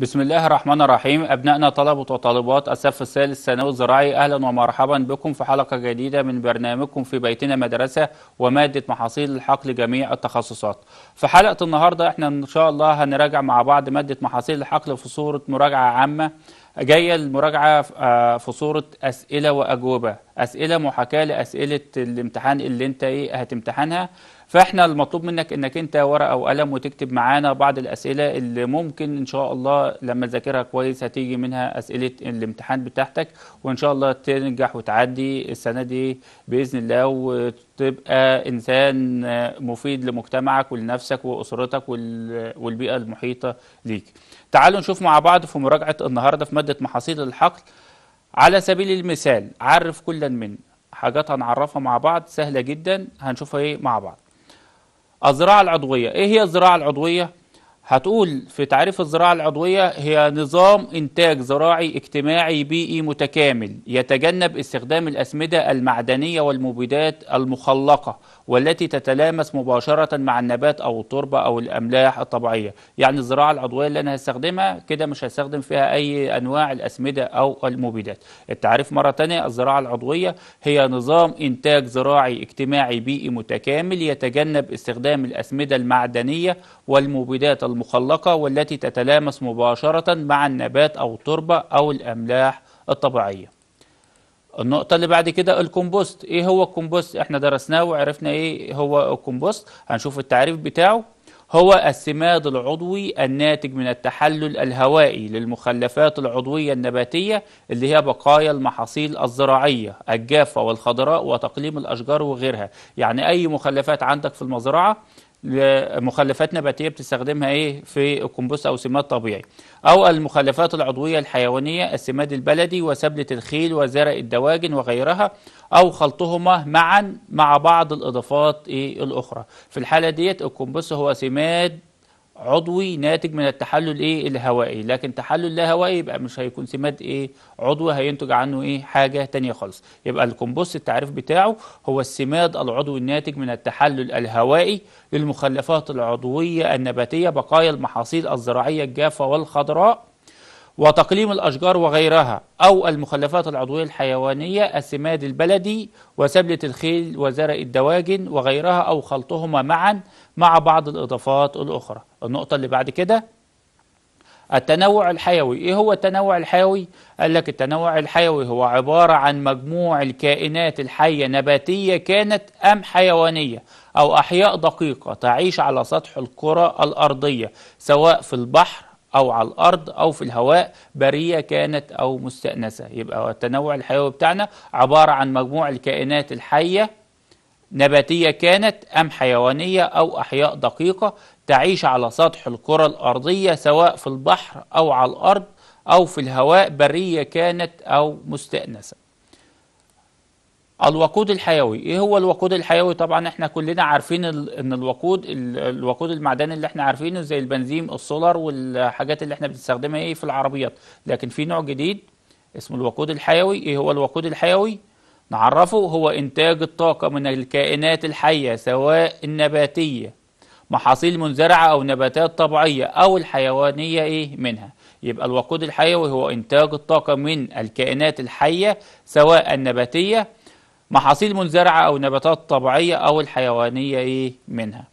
بسم الله الرحمن الرحيم أبنائنا طلبة وطالبات الصف الثالث الثانوي الزراعي أهلا ومرحبا بكم في حلقة جديدة من برنامجكم في بيتنا مدرسة ومادة محاصيل الحق لجميع التخصصات في حلقة النهاردة احنا إن شاء الله هنراجع مع بعض مادة محاصيل الحق في صورة مراجعة عامة جاية المراجعة آه، في صورة أسئلة وأجوبة أسئلة محاكاة لأسئلة الامتحان اللي انت ايه هتمتحنها فاحنا المطلوب منك انك انت ورقه وقلم وتكتب معانا بعض الاسئله اللي ممكن ان شاء الله لما تذاكرها كويس هتيجي منها اسئله الامتحان بتاعتك وان شاء الله تنجح وتعدي السنه دي باذن الله وتبقى انسان مفيد لمجتمعك ولنفسك واسرتك والبيئه المحيطه ليك. تعالوا نشوف مع بعض في مراجعه النهارده في ماده محاصيل الحقل على سبيل المثال عرف كلا من حاجات هنعرفها مع بعض سهله جدا هنشوفها ايه مع بعض. الزراعة العضوية ايه هي الزراعة العضوية هتقول في تعريف الزراعة العضوية هي نظام إنتاج زراعي اجتماعي بيئي متكامل يتجنب استخدام الأسمدة المعدنية والمبيدات المخلقة والتي تتلامس مباشرة مع النبات أو التربة أو الأملاح الطبيعية يعني الزراعة العضوية اللي أنا هستخدمها كده مش هستخدم فيها أي أنواع الأسمدة أو المبيدات التعريف مرة تانية الزراعة العضوية هي نظام إنتاج زراعي اجتماعي بيئي متكامل يتجنب استخدام الأسمدة المعدنية والمبيدات المخلقة المخلقة والتي تتلامس مباشرة مع النبات أو التربة أو الأملاح الطبيعية النقطة اللي بعد كده الكمبوست ايه هو الكمبوست احنا درسناه وعرفنا ايه هو الكمبوست هنشوف التعريف بتاعه هو السماد العضوي الناتج من التحلل الهوائي للمخلفات العضوية النباتية اللي هي بقايا المحاصيل الزراعية الجافة والخضراء وتقليم الأشجار وغيرها يعني أي مخلفات عندك في المزرعة لمخلفات نباتيه بتستخدمها ايه في الكمبوست او سماد طبيعي او المخلفات العضويه الحيوانيه السماد البلدي وسبله الخيل وزرع الدواجن وغيرها او خلطهما معا مع بعض الاضافات ايه الاخرى في الحاله ديت الكمبوست هو سماد عضوي ناتج من التحلل ايه الهوائي لكن تحلل لا هوائي يبقى مش هيكون سماد ايه عضوي هينتج عنه ايه حاجه تانية خالص يبقى الكمبوست التعريف بتاعه هو السماد العضوي الناتج من التحلل الهوائي للمخلفات العضويه النباتيه بقايا المحاصيل الزراعيه الجافه والخضراء وتقليم الأشجار وغيرها أو المخلفات العضوية الحيوانية السماد البلدي وسبلة الخيل وزرع الدواجن وغيرها أو خلطهما معا مع بعض الإضافات الأخرى النقطة اللي بعد كده التنوع الحيوي إيه هو التنوع الحيوي؟ قال لك التنوع الحيوي هو عبارة عن مجموع الكائنات الحية نباتية كانت أم حيوانية أو أحياء دقيقة تعيش على سطح الكرة الأرضية سواء في البحر أو على الأرض أو في الهواء برية كانت أو مستأنسة يبقى التنوع الحيوي بتاعنا عبارة عن مجموع الكائنات الحية نباتية كانت أم حيوانية أو أحياء دقيقة تعيش على سطح الكرة الأرضية سواء في البحر أو على الأرض أو في الهواء برية كانت أو مستأنسة الوقود الحيوي ايه هو الوقود الحيوي طبعا احنا كلنا عارفين ان الوقود الوقود المعدني اللي احنا عارفينه زي البنزين السولار والحاجات اللي احنا بنستخدمها ايه في العربيات لكن في نوع جديد اسمه الوقود الحيوي ايه هو الوقود الحيوي نعرفه هو انتاج الطاقه من الكائنات الحيه سواء النباتيه محاصيل منزرعه او نباتات طبيعيه او الحيوانيه ايه منها يبقى الوقود الحيوي هو انتاج الطاقه من الكائنات الحيه سواء النباتيه محاصيل منزرعة أو نباتات طبيعية أو الحيوانية إيه منها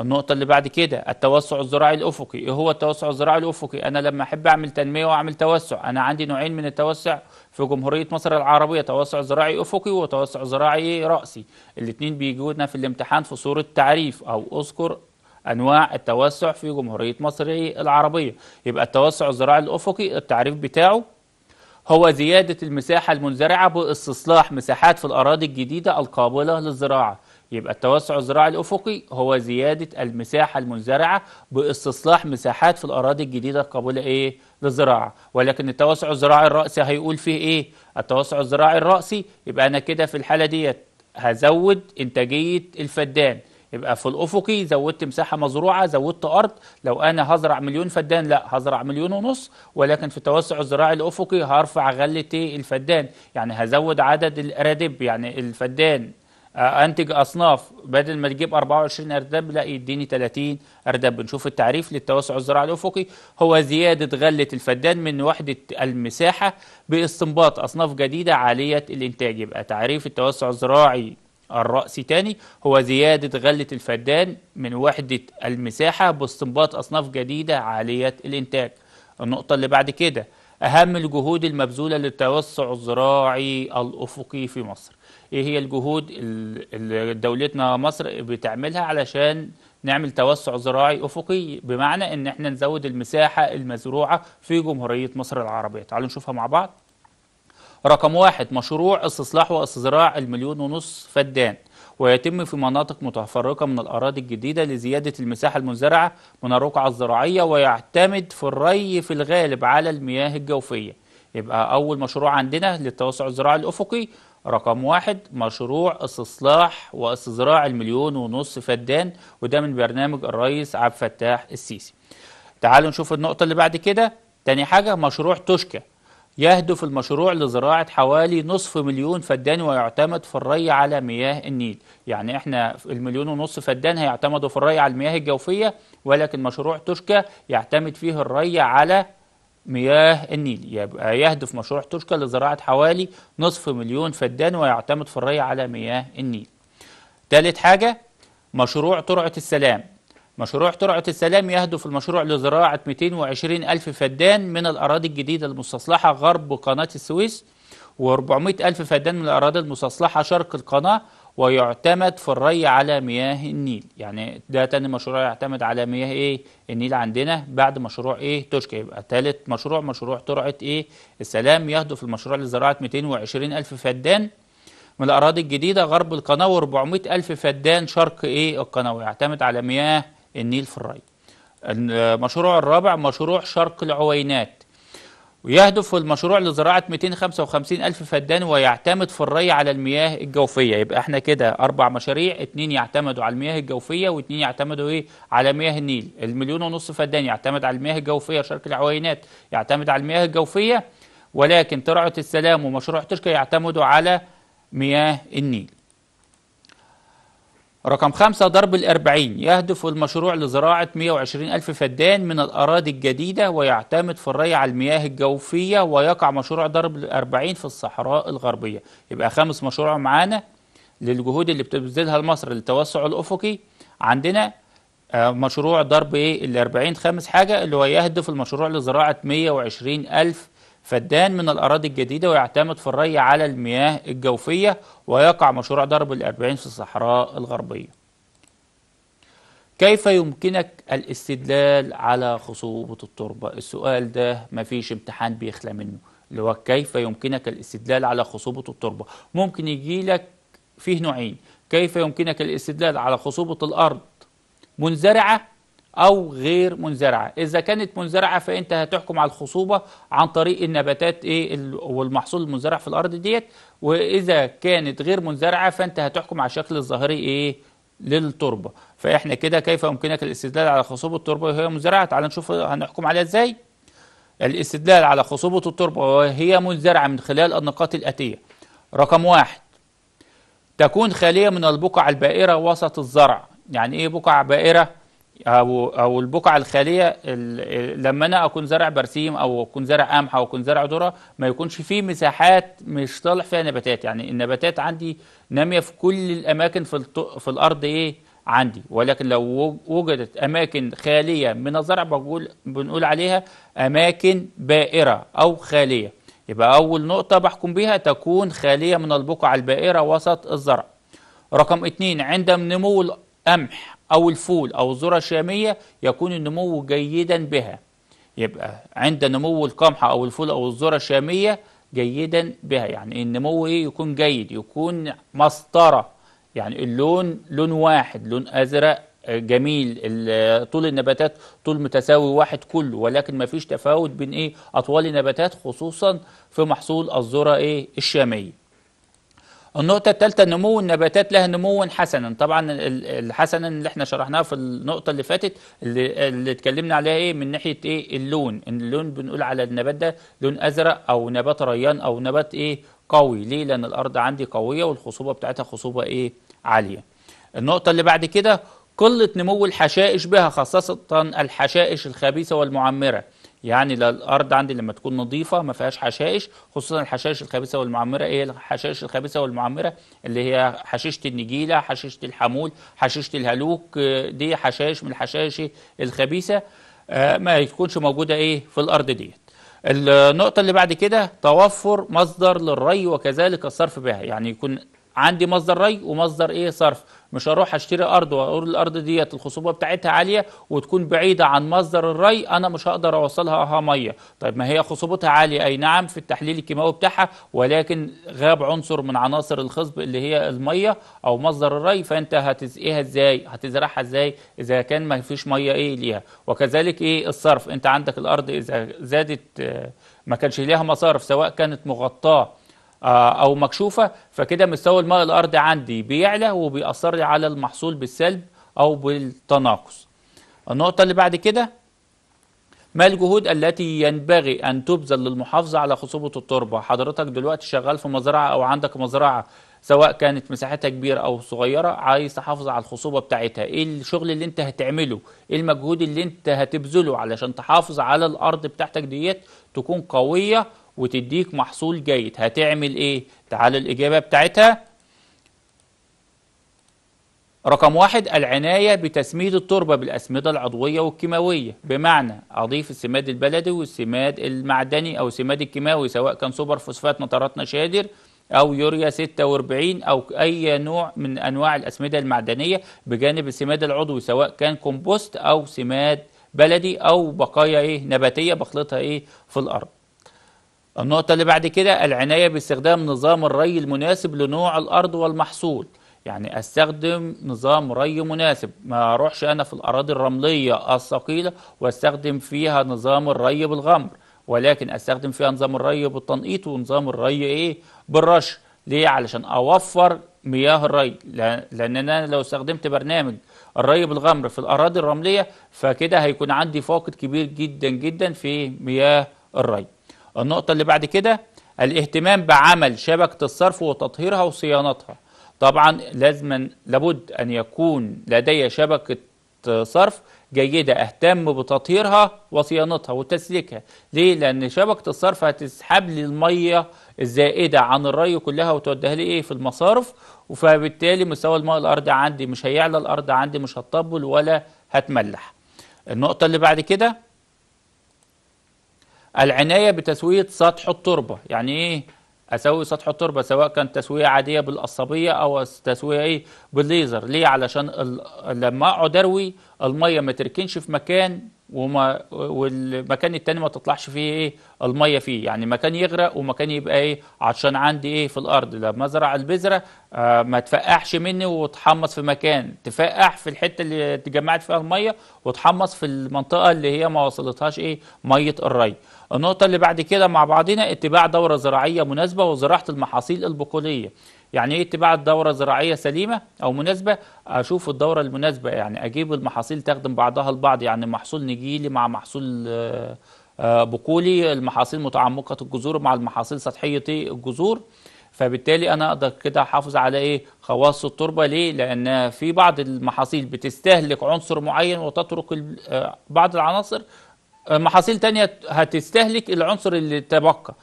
النقطة اللي بعد كده التوسع الزراعي الأفقي إيه هو التوسع الزراعي الأفقي أنا لما أحب أعمل تنمية وأعمل توسع أنا عندي نوعين من التوسع في جمهورية مصر العربية توسع زراعي أفقي وتوسع زراعي رأسي الاتنين بيجونا في الامتحان في صورة تعريف أو أذكر انواع التوسع في جمهوريه مصر العربيه يبقى التوسع الزراعي الافقي التعريف بتاعه هو زيادة المساحة المنزرعة باستصلاح مساحات في الأراضي الجديدة القابلة للزراعة يبقى التوسع الزراعي الأفقي هو زيادة المساحة المنزرعة باستصلاح مساحات في الأراضي الجديدة القابلة إيه للزراعة ولكن التوسع الزراعي الرأسي هيقول فيه إيه التوسع الزراعي الرأسي يبقى أنا كده في الحالة ديت هزود إنتاجية الفدان يبقى في الافقي زودت مساحه مزروعه زودت ارض لو انا هزرع مليون فدان لا هزرع مليون ونص ولكن في التوسع الزراعي الافقي هرفع غله الفدان يعني هزود عدد الارادب يعني الفدان آه، انتج اصناف بدل ما تجيب 24 اردب لا يديني 30 اردب نشوف التعريف للتوسع الزراعي الافقي هو زياده غله الفدان من وحده المساحه باستنباط اصناف جديده عاليه الانتاج يبقى تعريف التوسع الزراعي الرأس تاني هو زيادة غلة الفدان من وحدة المساحة باستنباط أصناف جديدة عالية الإنتاج النقطة اللي بعد كده أهم الجهود المبذولة للتوسع الزراعي الأفقي في مصر إيه هي الجهود اللي دولتنا مصر بتعملها علشان نعمل توسع زراعي أفقي بمعنى إن إحنا نزود المساحة المزروعة في جمهورية مصر العربية تعالوا نشوفها مع بعض رقم واحد مشروع استصلاح واستزراع المليون ونص فدان ويتم في مناطق متفرقة من الأراضي الجديدة لزيادة المساحة المزرعة من الرقعة الزراعية ويعتمد في الري في الغالب على المياه الجوفية يبقى أول مشروع عندنا للتوسع الزراعي الأفقي رقم واحد مشروع استصلاح واستزراع المليون ونص فدان وده من برنامج الرئيس عبد الفتاح السيسي تعالوا نشوف النقطة اللي بعد كده تاني حاجة مشروع توشكا يهدف المشروع لزراعة حوالي نصف مليون فدان ويعتمد في الري على مياه النيل يعني احنا المليون ونصف فدان هيعتمدوا في الري على المياه الجوفية ولكن مشروع تشكا يعتمد فيه الري على مياه النيل يبقى يهدف مشروع تشكا لزراعة حوالي نصف مليون فدان ويعتمد في الري على مياه النيل ثالث حاجة مشروع ترعة السلام مشروع ترعة السلام يهدف المشروع لزراعة 220 ألف فدان من الأراضي الجديدة المستصلحة غرب قناة السويس و400 ألف فدان من الأراضي المستصلحة شرق القناة ويعتمد في الري على مياه النيل يعني ده تاني مشروع يعتمد على مياه ايه النيل عندنا بعد مشروع ايه توشكا يبقى تالت مشروع مشروع ترعة ايه السلام يهدف المشروع لزراعة 220 ألف فدان من الأراضي الجديدة غرب القناة و400 ألف فدان شرق ايه القناة ويعتمد على مياه النيل في الري المشروع الرابع مشروع شرق العوينات ويهدف المشروع لزراعة 255 ألف فدان ويعتمد في الري على المياه الجوفية يبقى احنا كده أربع مشاريع اتنين يعتمدوا على المياه الجوفية واتنين يعتمدوا ايه على مياه النيل المليون ونص فدان يعتمد على المياه الجوفية شرق العوينات يعتمد على المياه الجوفية ولكن ترعة السلام ومشروع تركيا يعتمدوا على مياه النيل رقم خمسة ضرب الأربعين يهدف المشروع لزراعة 120 ألف فدان من الأراضي الجديدة ويعتمد في الري على المياه الجوفية ويقع مشروع ضرب الأربعين في الصحراء الغربية يبقى خامس مشروع معانا للجهود اللي بتبذلها مصر للتوسع الأفقي عندنا آه، مشروع ضرب ايه الأربعين خامس حاجة اللي هو يهدف المشروع لزراعة 120 ألف فدان من الأراضي الجديدة ويعتمد في الري على المياه الجوفية ويقع مشروع ضرب الأربعين في الصحراء الغربية كيف يمكنك الاستدلال على خصوبة التربة؟ السؤال ده مفيش امتحان بيخلى منه اللي هو كيف يمكنك الاستدلال على خصوبة التربة؟ ممكن يجي لك فيه نوعين كيف يمكنك الاستدلال على خصوبة الأرض منزرعة أو غير منزرعة إذا كانت منزرعة فأنت هتحكم على الخصوبة عن طريق النباتات إيه والمحصول المزرع في الأرض ديت وإذا كانت غير منزرعة فأنت هتحكم على الشكل الظاهري إيه للتربة فإحنا كده كيف يمكنك الاستدلال على خصوبة التربة وهي منزرعة تعال نشوف هنحكم عليها إزاي الاستدلال على خصوبة التربة وهي منزرعة من خلال النقاط الآتية رقم واحد تكون خالية من البقع البائرة وسط الزرع يعني إيه بقع بائرة؟ او او البقع الخاليه لما انا اكون زرع برسيم او اكون زرع قمح او اكون زرع ذره ما يكونش فيه مساحات مش طالع فيها نباتات يعني النباتات عندي ناميه في كل الاماكن في في الارض ايه عندي ولكن لو وجدت اماكن خاليه من الزرع بقول بنقول عليها اماكن بائره او خاليه يبقى اول نقطه بحكم بيها تكون خاليه من البقع البائره وسط الزرع رقم اتنين عندما نمو القمح أو الفول أو الذرة الشامية يكون النمو جيدا بها يبقى عند نمو القمح أو الفول أو الذرة الشامية جيدا بها يعني النمو إيه يكون جيد يكون مسطرة يعني اللون لون واحد لون أزرق جميل طول النباتات طول متساوي واحد كله ولكن ما فيش تفاوت بين ايه اطوال النباتات خصوصا في محصول الذره ايه الشاميه النقطة الثالثة نمو النباتات لها نمو حسنا طبعا الحسنا اللي احنا شرحناها في النقطة اللي فاتت اللي, اللي اتكلمنا عليها ايه من ناحية ايه اللون اللون بنقول على النبات ده لون ازرق او نبات ريان او نبات ايه قوي ليه لان الارض عندي قوية والخصوبة بتاعتها خصوبة ايه عالية النقطة اللي بعد كده قلة نمو الحشائش بها خاصة الحشائش الخبيثة والمعمرة يعني الارض عندي لما تكون نظيفه ما فيهاش حشائش خصوصا الحشائش الخبيثه والمعمره ايه الحشائش الخبيثه والمعمره اللي هي حشيشه النجيله حشيشه الحمول حشيشه الهلوك دي حشائش من الحشائش الخبيثه آه، ما تكونش موجوده ايه في الارض ديت النقطه اللي بعد كده توفر مصدر للري وكذلك الصرف بها يعني يكون عندي مصدر ري ومصدر ايه صرف مش هروح اشتري ارض واقول الارض ديت الخصوبه بتاعتها عاليه وتكون بعيده عن مصدر الري انا مش هقدر اوصلها ميه طيب ما هي خصوبتها عاليه اي نعم في التحليل الكيماوي بتاعها ولكن غاب عنصر من عناصر الخصب اللي هي الميه او مصدر الري فانت هتسقيها ازاي هتزرعها ازاي اذا كان ما فيش ميه ايه ليها وكذلك ايه الصرف انت عندك الارض اذا زادت آه، ما كانش ليها مصارف سواء كانت مغطاه آه، او مكشوفه فكده مستوى الماء الارض عندي بيعلى وبيأثر لي على المحصول بالسلب او بالتناقص النقطه اللي بعد كده ما الجهود التي ينبغي ان تبذل للمحافظه على خصوبه التربه حضرتك دلوقتي شغال في مزرعه او عندك مزرعه سواء كانت مساحتها كبيره او صغيره عايز تحافظ على الخصوبه بتاعتها ايه الشغل اللي انت هتعمله ايه المجهود اللي انت هتبذله علشان تحافظ على الارض بتاعتك ديت تكون قويه وتديك محصول جيد هتعمل ايه تعال الاجابه بتاعتها رقم واحد العناية بتسميد التربة بالأسمدة العضوية والكيماوية بمعنى أضيف السماد البلدي والسماد المعدني أو السماد الكيماوي سواء كان سوبر فوسفات نترات نشادر أو يوريا 46 أو أي نوع من أنواع الأسمدة المعدنية بجانب السماد العضوي سواء كان كومبوست أو سماد بلدي أو بقايا إيه نباتية بخلطها إيه في الأرض النقطة اللي بعد كده العناية باستخدام نظام الري المناسب لنوع الأرض والمحصول يعني استخدم نظام ري مناسب ما اروحش انا في الاراضي الرمليه الثقيله واستخدم فيها نظام الري بالغمر ولكن استخدم فيها نظام الري بالتنقيط ونظام الري ايه بالرش ليه علشان اوفر مياه الري لان انا لو استخدمت برنامج الري بالغمر في الاراضي الرمليه فكده هيكون عندي فاقد كبير جدا جدا في مياه الري النقطة اللي بعد كده الاهتمام بعمل شبكة الصرف وتطهيرها وصيانتها طبعا لازما لابد أن يكون لدي شبكة صرف جيدة أهتم بتطهيرها وصيانتها وتسليكها ليه؟ لأن شبكة الصرف هتسحب لي المية الزائدة عن الري كلها وتوديها لي إيه في المصارف فبالتالي مستوى الماء الأرض عندي مش هيعلى الأرض عندي مش هتطبل ولا هتملح النقطة اللي بعد كده العناية بتسوية سطح التربة يعني إيه أسوي سطح التربة سواء كان تسوية عادية بالقصابية أو تسوية إيه بالليزر ليه علشان لما أقعد أروي المية ما تركنش في مكان وما والمكان التاني ما تطلعش فيه ايه الميه فيه يعني مكان يغرق ومكان يبقى ايه عشان عندي ايه في الارض لما ازرع البذره آه ما تفقعش مني وتحمص في مكان تفقع في الحته اللي اتجمعت فيها الميه وتحمص في المنطقه اللي هي ما وصلتهاش ايه ميه الري النقطة اللي بعد كده مع بعضنا اتباع دورة زراعية مناسبة وزراعة المحاصيل البقولية يعني ايه اتباع الدورة الزراعية سليمة او مناسبة اشوف الدورة المناسبة يعني اجيب المحاصيل تخدم بعضها البعض يعني محصول نجيلي مع محصول آه، آه، بقولي المحاصيل متعمقة الجذور مع المحاصيل سطحية الجذور فبالتالي انا اقدر كده احافظ على ايه خواص التربه ليه لان في بعض المحاصيل بتستهلك عنصر معين وتترك آه، بعض العناصر محاصيل تانية هتستهلك العنصر اللي تبقى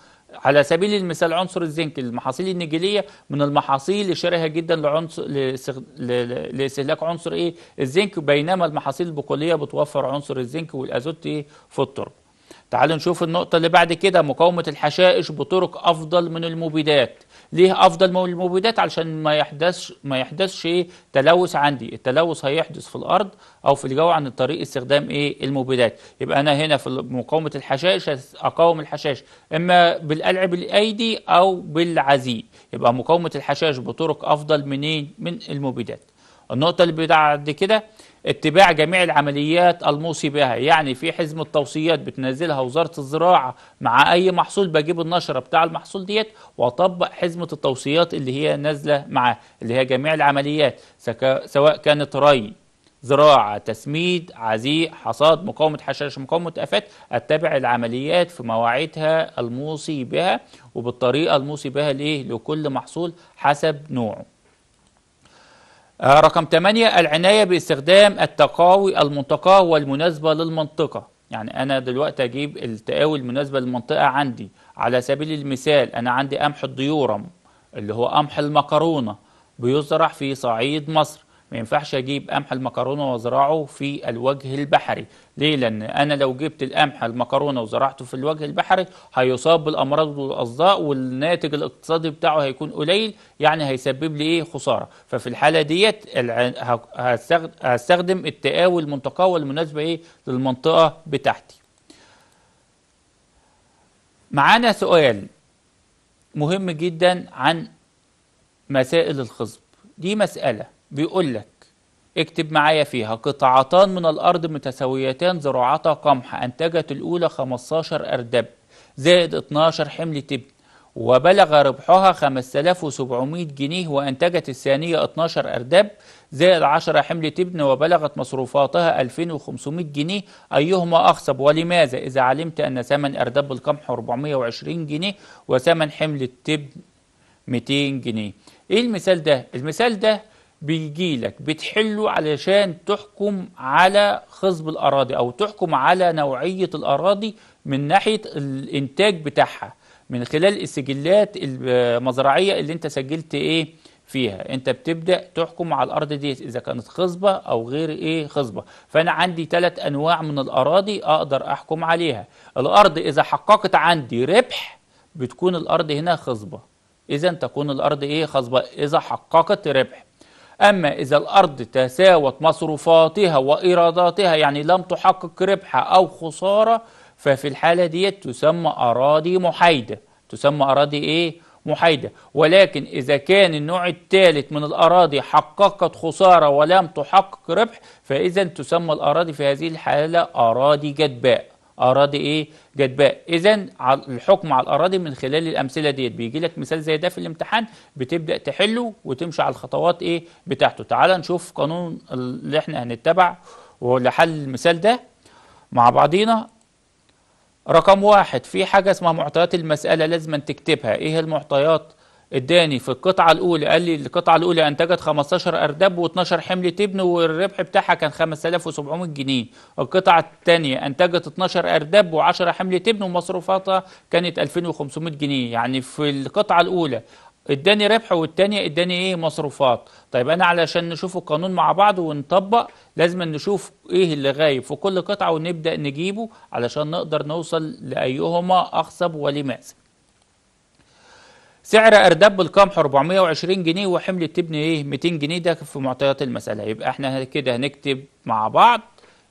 على سبيل المثال عنصر الزنك المحاصيل النجيلية من المحاصيل الشرهه جدا لعنصر لاستهلاك عنصر ايه الزنك بينما المحاصيل البقوليه بتوفر عنصر الزنك والازوت ايه في التربه تعالوا نشوف النقطه اللي بعد كده مقاومه الحشائش بطرق افضل من المبيدات ليه افضل المبيدات علشان ما يحدثش ما يحدثش تلوث عندي التلوث هيحدث في الارض او في الجو عن طريق استخدام ايه المبيدات يبقى انا هنا في مقاومه الحشائش اقاوم الحشائش اما بالقلع بالايدي او بالعزيز يبقى مقاومه الحشائش بطرق افضل منين من المبيدات النقطه اللي بعد كده اتباع جميع العمليات الموصي بها يعني في حزمة توصيات بتنزلها وزارة الزراعة مع أي محصول بجيب النشرة بتاع المحصول ديت وأطبق حزمة التوصيات اللي هي نازلة مع اللي هي جميع العمليات سواء كانت ري زراعة تسميد عزيء حصاد مقاومة حشائش مقاومة آفات أتبع العمليات في مواعيدها الموصي بها وبالطريقة الموصي بها ليه لكل محصول حسب نوعه آه، رقم 8 العناية باستخدام التقاوي المنطقة والمناسبة للمنطقة يعني أنا دلوقتي أجيب التقاوي المناسبة للمنطقة عندي على سبيل المثال أنا عندي قمح الديورم اللي هو قمح المكرونة بيزرع في صعيد مصر ما ينفعش اجيب قمح المكرونه وازرعه في الوجه البحري ليه لان انا لو جبت القمح المكرونه وزرعته في الوجه البحري هيصاب بالامراض والاصداء والناتج الاقتصادي بتاعه هيكون قليل يعني هيسبب لي ايه خساره ففي الحاله ديت هستخدم التقاوي المتقاوه المناسبه ايه للمنطقه بتاعتي معانا سؤال مهم جدا عن مسائل الخصب دي مساله بيقول لك اكتب معايا فيها قطعتان من الأرض متساويتان زراعتا قمح أنتجت الأولى 15 أردب زائد 12 حمل تبن وبلغ ربحها 5700 جنيه وأنتجت الثانية 12 أرداب زائد 10 حمل تبن وبلغت مصروفاتها 2500 جنيه أيهما أخصب ولماذا إذا علمت أن ثمن أرداب القمح 420 جنيه وثمن حمل التبن 200 جنيه إيه المثال ده؟ المثال ده بيجي لك بتحله علشان تحكم على خصب الأراضي أو تحكم على نوعية الأراضي من ناحية الإنتاج بتاعها من خلال السجلات المزرعية اللي أنت سجلت إيه فيها أنت بتبدأ تحكم على الأرض دي إذا كانت خصبة أو غير إيه خصبة فأنا عندي ثلاث أنواع من الأراضي أقدر أحكم عليها الأرض إذا حققت عندي ربح بتكون الأرض هنا خصبة إذا تكون الأرض إيه خصبة إذا حققت ربح أما إذا الأرض تساوت مصروفاتها وإيراداتها يعني لم تحقق ربح أو خسارة ففي الحالة دي تسمى أراضي محايدة تسمى أراضي إيه؟ محايدة ولكن إذا كان النوع الثالث من الأراضي حققت خسارة ولم تحقق ربح فإذا تسمى الأراضي في هذه الحالة أراضي جدباء اراضي ايه جدباء اذا الحكم على الاراضي من خلال الامثله ديت بيجي لك مثال زي ده في الامتحان بتبدا تحله وتمشي على الخطوات ايه بتاعته تعال نشوف قانون اللي احنا هنتبع لحل المثال ده مع بعضينا رقم واحد في حاجه اسمها معطيات المساله لازم تكتبها ايه المعطيات اداني في القطعه الاولى قال لي القطعه الاولى انتجت 15 اردب و12 حمل تبن والربح بتاعها كان 5700 جنيه القطعه الثانيه انتجت 12 اردب و10 حمل تبن ومصروفاتها كانت 2500 جنيه يعني في القطعه الاولى اداني ربح والثانيه اداني ايه مصروفات طيب انا علشان نشوف القانون مع بعض ونطبق لازم نشوف ايه اللي غايب في كل قطعة ونبدأ نجيبه علشان نقدر نوصل لأيهما اخصب ولماذا سعر اردب القمح 420 جنيه وحمل التبن ايه 200 جنيه ده في معطيات المساله يبقى احنا كده هنكتب مع بعض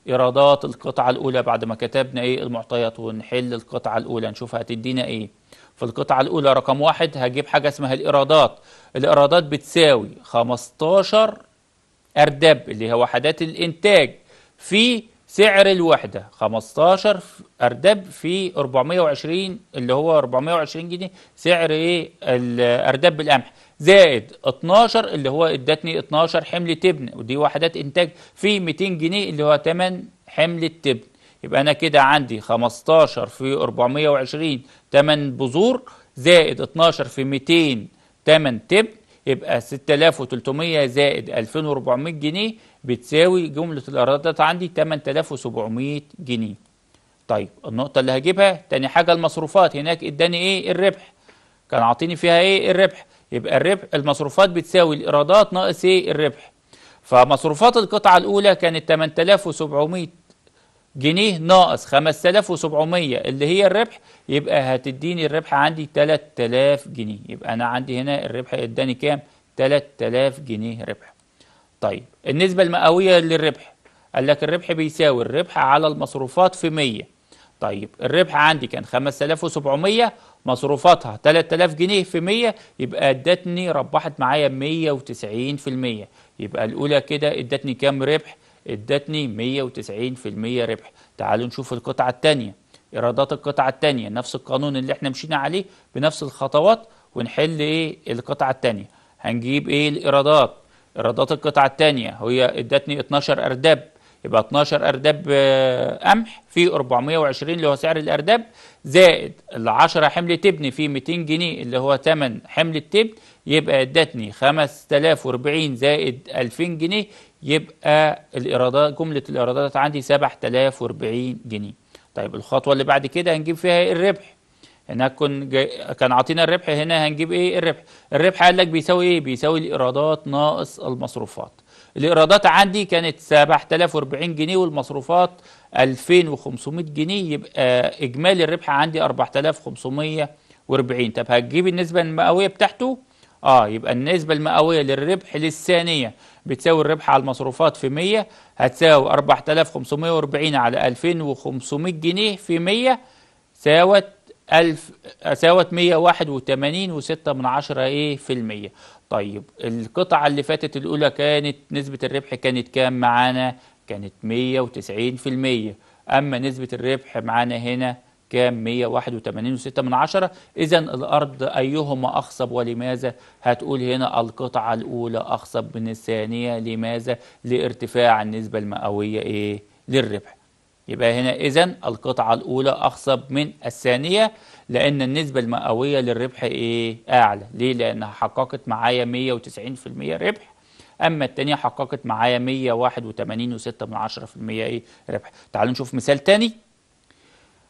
ايرادات القطعه الاولى بعد ما كتبنا ايه المعطيات ونحل القطعه الاولى نشوف هتدينا ايه في القطعه الاولى رقم واحد هجيب حاجه اسمها الايرادات الايرادات بتساوي 15 اردب اللي هي وحدات الانتاج في سعر الوحدة 15 أرداب في 420 اللي هو 420 جنيه سعر إيه الأرداب بالقمح زائد 12 اللي هو ادتني 12 حمل تبن ودي وحدات إنتاج في 200 جنيه اللي هو تمن حمل التبن يبقى أنا كده عندي 15 في 420 تمن بذور زائد 12 في 200 تمن تبن يبقى 6300 زائد 2400 جنيه بتساوي جملة الإيرادات عندي 8700 جنيه طيب النقطة اللي هجيبها تاني حاجة المصروفات هناك اداني ايه الربح كان عاطيني فيها ايه الربح يبقى الربح المصروفات بتساوي الإيرادات ناقص ايه الربح فمصروفات القطعة الأولى كانت 8700 جنيه ناقص 5700 اللي هي الربح يبقى هتديني الربح عندي 3000 جنيه يبقى أنا عندي هنا الربح اداني كام 3000 جنيه ربح طيب النسبة المئوية للربح قال لك الربح بيساوي الربح على المصروفات في 100 طيب الربح عندي كان 5700 مصروفاتها 3000 جنيه في 100 يبقى ادتني ربحت معايا 190% يبقى الاولى كده ادتني كام ربح ادتني 190% ربح تعالوا نشوف القطعة الثانية ايرادات القطعة الثانية نفس القانون اللي احنا مشينا عليه بنفس الخطوات ونحل ايه القطعة الثانية هنجيب ايه الايرادات ايرادات القطعه الثانيه هي ادتني 12 ارداب يبقى 12 ارداب آه، قمح في 420 اللي هو سعر الارداب زائد ال 10 حمل تبن في 200 جنيه اللي هو ثمن حمل التبن يبقى ادتني 5040 زائد 2000 جنيه يبقى الايرادات جمله الايرادات عندي 7040 جنيه طيب الخطوه اللي بعد كده هنجيب فيها إيه؟ الربح هنكون كان عاطينا الربح هنا هنجيب ايه الربح الربح قال لك بيساوي ايه بيساوي الايرادات ناقص المصروفات الايرادات عندي كانت 7040 جنيه والمصروفات 2500 جنيه يبقى اجمالي الربح عندي 4540 طب هتجيب النسبه المئويه بتاعته اه يبقى النسبه المئويه للربح للثانيه بتساوي الربح على المصروفات في 100 هتساوي 4540 على 2500 جنيه في 100 ساوت 1000 ساوت 181 وستة من عشرة ايه في المية طيب القطعة اللي فاتت الأولى كانت نسبة الربح كانت كام معانا كانت 190 في المية أما نسبة الربح معانا هنا كام 181 وستة من عشرة إذا الأرض أيهما أخصب ولماذا هتقول هنا القطعة الأولى أخصب من الثانية لماذا لارتفاع النسبة المئوية إيه للربح يبقى هنا إذا القطعة الأولى أخصب من الثانية لأن النسبة المئوية للربح إيه؟ أعلى، ليه؟ لأنها حققت معايا 190% ربح أما الثانية حققت معايا 181.6% إيه؟ ربح. تعالوا نشوف مثال ثاني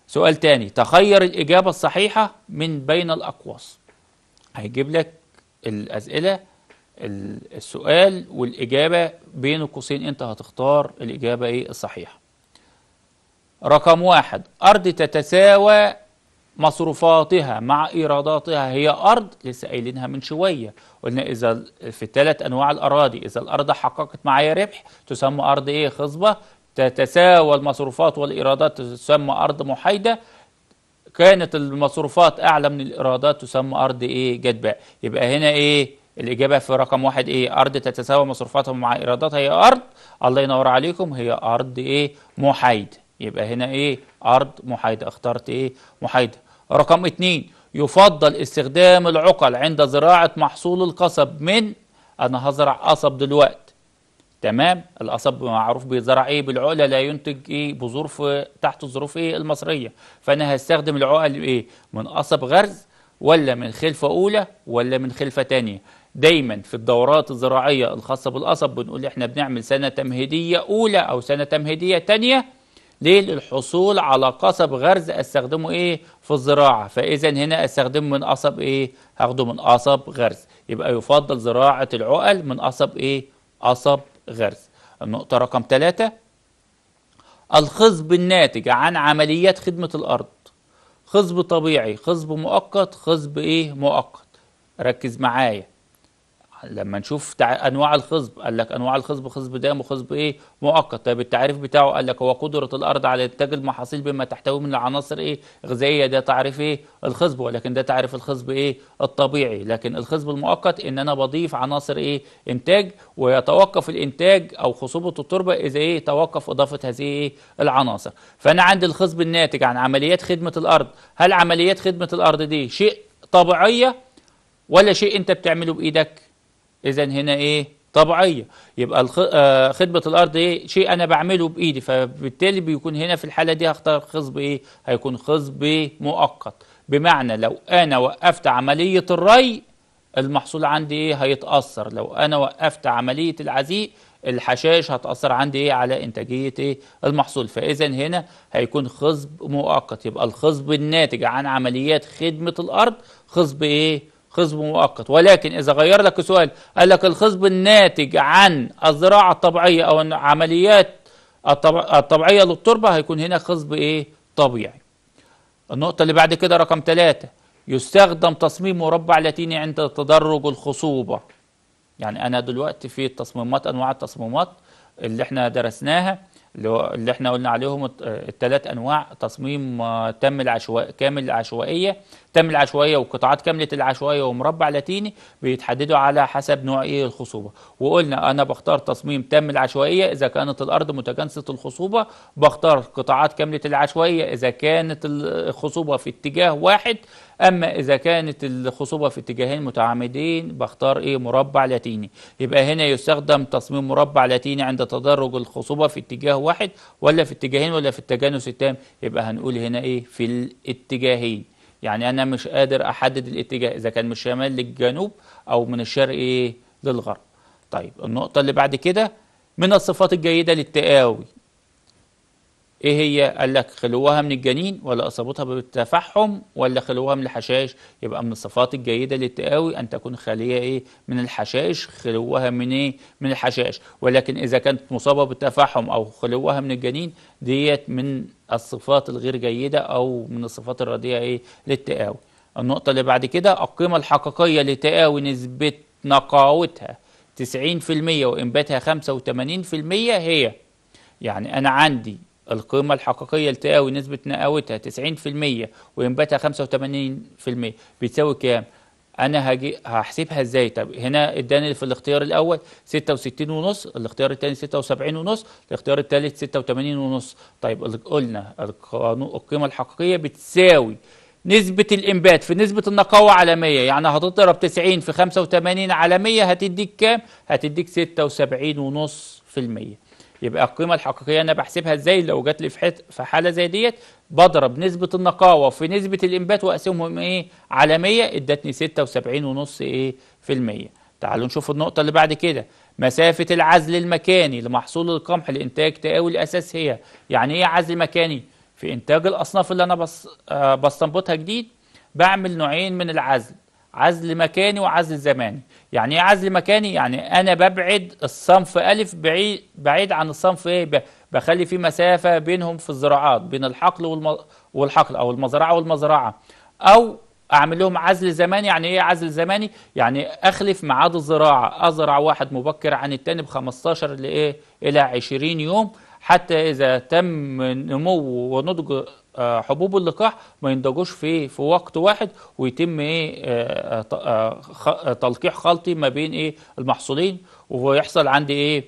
سؤال ثاني تخير الإجابة الصحيحة من بين الأقواس. هيجيب لك الأسئلة السؤال والإجابة بين القوسين أنت هتختار الإجابة إيه؟ الصحيحة. رقم واحد أرض تتساوى مصروفاتها مع إيراداتها هي أرض لسه قايلينها من شوية قلنا إذا في الثلاث أنواع الأراضي إذا الأرض حققت معايا ربح تسمى أرض إيه خصبة تتساوى المصروفات والإيرادات تسمى أرض محايدة كانت المصروفات أعلى من الإيرادات تسمى أرض إيه جدباء يبقى هنا إيه الإجابة في رقم واحد إيه؟ أرض تتساوى مصروفاتها مع إيراداتها هي أرض الله ينور عليكم هي أرض إيه؟ محايدة يبقى هنا ايه عرض محايدة اخترت ايه محايدة رقم اتنين يفضل استخدام العقل عند زراعة محصول القصب من انا هزرع قصب دلوقت تمام القصب معروف بيتزرع ايه بالعقله لا ينتج ايه بظروف تحت الظروف ايه المصريه فانا هستخدم العقل ايه من قصب غرز ولا من خلفه اولى ولا من خلفه ثانيه دايما في الدورات الزراعيه الخاصه بالقصب بنقول احنا بنعمل سنه تمهيديه اولى او سنه تمهيديه ثانيه ليه للحصول على قصب غرز استخدمه ايه في الزراعه فاذا هنا استخدمه من قصب ايه هاخده من قصب غرز يبقى يفضل زراعه العقل من قصب ايه قصب غرز النقطه رقم ثلاثة الخصب الناتج عن عمليات خدمه الارض خصب طبيعي خصب مؤقت خصب ايه مؤقت ركز معايا لما نشوف تع... انواع الخصب قال لك انواع الخصب خصب دائم وخصب ايه مؤقت طيب التعريف بتاعه قال لك هو قدره الارض على انتاج المحاصيل بما تحتوي من العناصر ايه غذائيه ده تعريف ايه الخصب ولكن ده تعريف الخصب ايه الطبيعي لكن الخصب المؤقت ان انا بضيف عناصر ايه انتاج ويتوقف الانتاج او خصوبه التربه اذا ايه توقف اضافه هذه ايه العناصر فانا عندي الخصب الناتج عن عمليات خدمه الارض هل عمليات خدمه الارض دي شيء طبيعيه ولا شيء انت بتعمله بايدك اذا هنا ايه طبيعيه يبقى آه، خدمه الارض ايه شيء انا بعمله بايدي فبالتالي بيكون هنا في الحاله دي هختار خصب ايه هيكون خصب مؤقت بمعنى لو انا وقفت عمليه الري المحصول عندي ايه هيتاثر لو انا وقفت عمليه العزيق الحشائش هتاثر عندي ايه على انتاجيه ايه المحصول فاذا هنا هيكون خصب مؤقت يبقى الخصب الناتج عن عمليات خدمه الارض خصب ايه خصب مؤقت ولكن إذا غير لك السؤال قال لك الخصب الناتج عن الزراعة الطبيعية أو عمليات الطبيعية للتربة هيكون هنا خصب إيه طبيعي النقطة اللي بعد كده رقم ثلاثة يستخدم تصميم مربع لاتيني عند تدرج الخصوبة يعني أنا دلوقتي في التصميمات أنواع التصميمات اللي احنا درسناها اللي احنا قلنا عليهم الثلاث انواع تصميم آه، تم العشوائي كامل العشوائيه تم العشوائيه وقطاعات كامله العشوائيه ومربع لاتيني بيتحددوا على حسب نوع ايه الخصوبه وقلنا انا بختار تصميم تم العشوائيه اذا كانت الارض متجانسه الخصوبه بختار قطاعات كامله العشوائيه اذا كانت الخصوبه في اتجاه واحد أما إذا كانت الخصوبة في اتجاهين متعامدين بختار إيه مربع لاتيني يبقى هنا يستخدم تصميم مربع لاتيني عند تدرج الخصوبة في اتجاه واحد ولا في اتجاهين ولا في التجانس التام يبقى هنقول هنا إيه في الاتجاهين يعني أنا مش قادر أحدد الاتجاه إذا كان من الشمال للجنوب أو من الشرق إيه للغرب طيب النقطة اللي بعد كده من الصفات الجيدة للتقاوي ايه هي قال لك خلوها من الجنين ولا اصابتها بالتفحم ولا خلوها من الحشائش يبقى من الصفات الجيده للتقاوي ان تكون خاليه ايه من الحشائش خلوها من ايه من الحشائش ولكن اذا كانت مصابه بالتفحم او خلوها من الجنين ديت من الصفات الغير جيده او من الصفات الرديئه ايه للتقاوي النقطه اللي بعد كده القيمه الحقيقيه لتقاوي نسبه نقاوتها 90% وانباتها 85% هي يعني انا عندي القيمة الحقيقية لتقاوي نسبة نقاوتها 90% وإنباتها 85% بتساوي كام؟ أنا هجي هحسبها إزاي؟ طب هنا إداني في الاختيار الأول 66.5، الاختيار الثاني 76.5، الاختيار الثالث 86.5، طيب قلنا القيمة الحقيقية بتساوي نسبة الإنبات في نسبة النقاوة على 100 يعني هتضرب 90 في 85 على 100 هتديك كام؟ هتديك 76.5%. يبقى القيمه الحقيقيه انا بحسبها ازاي لو جات لي في حاله زي ديت بضرب نسبه النقاوه في نسبه الانبات واقسمهم ايه على 100 ادتني 76.5 ايه في المية تعالوا نشوف النقطه اللي بعد كده مسافه العزل المكاني لمحصول القمح لانتاج تقاوي الاساس هي يعني ايه عزل مكاني في انتاج الاصناف اللي انا بس آه، بستنبطها جديد بعمل نوعين من العزل عزل مكاني وعزل زماني يعني ايه عزل مكاني يعني انا ببعد الصنف الف بعيد بعيد عن الصنف ايه بخلي في مسافه بينهم في الزراعات بين الحقل والم... والحقل او المزرعه والمزرعه او اعمل لهم عزل زماني يعني ايه عزل زماني يعني اخلف ميعاد الزراعه ازرع واحد مبكر عن الثاني ب 15 لايه الى 20 يوم حتى اذا تم نمو ونضج آه، حبوب اللقاح ما يندجوش في في وقت واحد ويتم ايه آه، آه، تلقيح خلطي ما بين ايه المحصولين ويحصل عندي ايه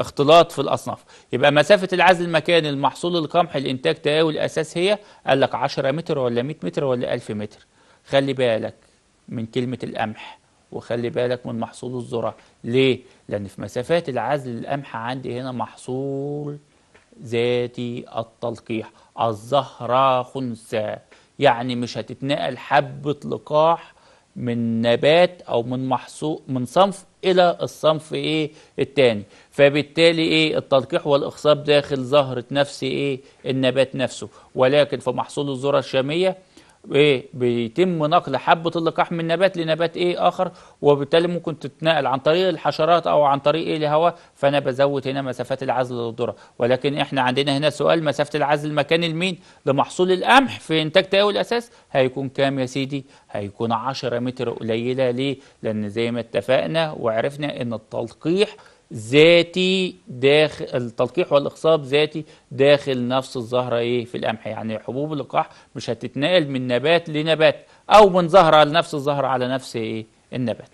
اختلاط في الاصناف يبقى مسافه العزل مكان المحصول القمح الانتاج تقاوي الاساس هي قال لك 10 متر ولا 100 متر ولا 1000 متر خلي بالك من كلمه القمح وخلي بالك من محصول الذره ليه لان في مسافات العزل القمح عندي هنا محصول ذاتي التلقيح الزهرة خنثى يعني مش هتتنقل حبة لقاح من نبات او من محصول من صنف الى الصنف ايه التاني فبالتالي ايه التلقيح والاخصاب داخل زهره نفس ايه النبات نفسه ولكن في محصول الذره الشاميه ايه بيتم نقل حبه اللقاح من نبات لنبات ايه اخر وبالتالي ممكن تتنقل عن طريق الحشرات او عن طريق ايه الهواء فانا بزود هنا مسافات العزل للذره ولكن احنا عندنا هنا سؤال مسافه العزل مكان المين لمحصول القمح في انتاج تقاوي الاساس هيكون كام يا سيدي هيكون 10 متر قليله ليه لان زي ما اتفقنا وعرفنا ان التلقيح ذاتي داخل التلقيح والاخصاب ذاتي داخل نفس الزهره ايه في القمح يعني حبوب اللقاح مش هتتنقل من نبات لنبات او من زهره لنفس الزهره على نفس ايه النبات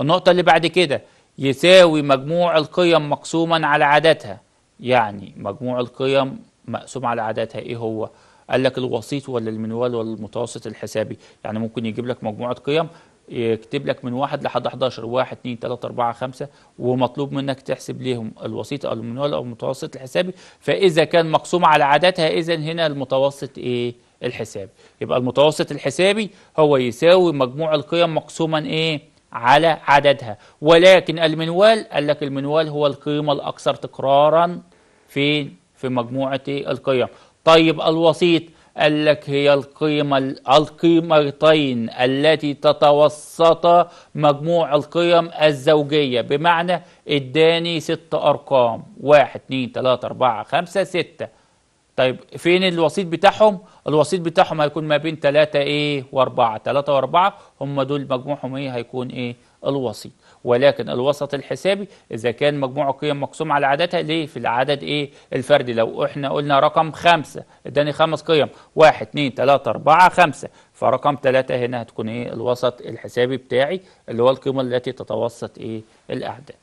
النقطه اللي بعد كده يساوي مجموع القيم مقسوما على عددها يعني مجموع القيم مقسوم على عددها ايه هو قال لك الوسيط ولا المنوال ولا المتوسط الحسابي يعني ممكن يجيب لك مجموعه قيم يكتب لك من 1 لحد 11 1 2 3 4 5 ومطلوب منك تحسب ليهم الوسيط او المنوال او المتوسط الحسابي فاذا كان مقسوم على عاداتها اذا هنا المتوسط ايه الحسابي يبقى المتوسط الحسابي هو يساوي مجموع القيم مقسوما ايه على عددها ولكن المنوال قال لك المنوال هو القيمه الاكثر تكرارا فين في مجموعه القيم طيب الوسيط قال لك هي القيمة القيمتين التي تتوسط مجموع القيم الزوجية بمعنى اداني ست أرقام واحد اتنين تلاتة أربعة خمسة ستة طيب فين الوسيط بتاعهم؟ الوسيط بتاعهم هيكون ما بين تلاتة ايه وأربعة تلاتة وأربعة هم دول مجموعهم ايه هيكون ايه الوسيط ولكن الوسط الحسابي إذا كان مجموع القيم مقسوم على عددها ليه في العدد إيه الفردي لو إحنا قلنا رقم خمسة إداني خمس قيم واحد اتنين تلاتة أربعة خمسة فرقم ثلاثة هنا هتكون إيه الوسط الحسابي بتاعي اللي هو القيمة التي تتوسط إيه الأعداد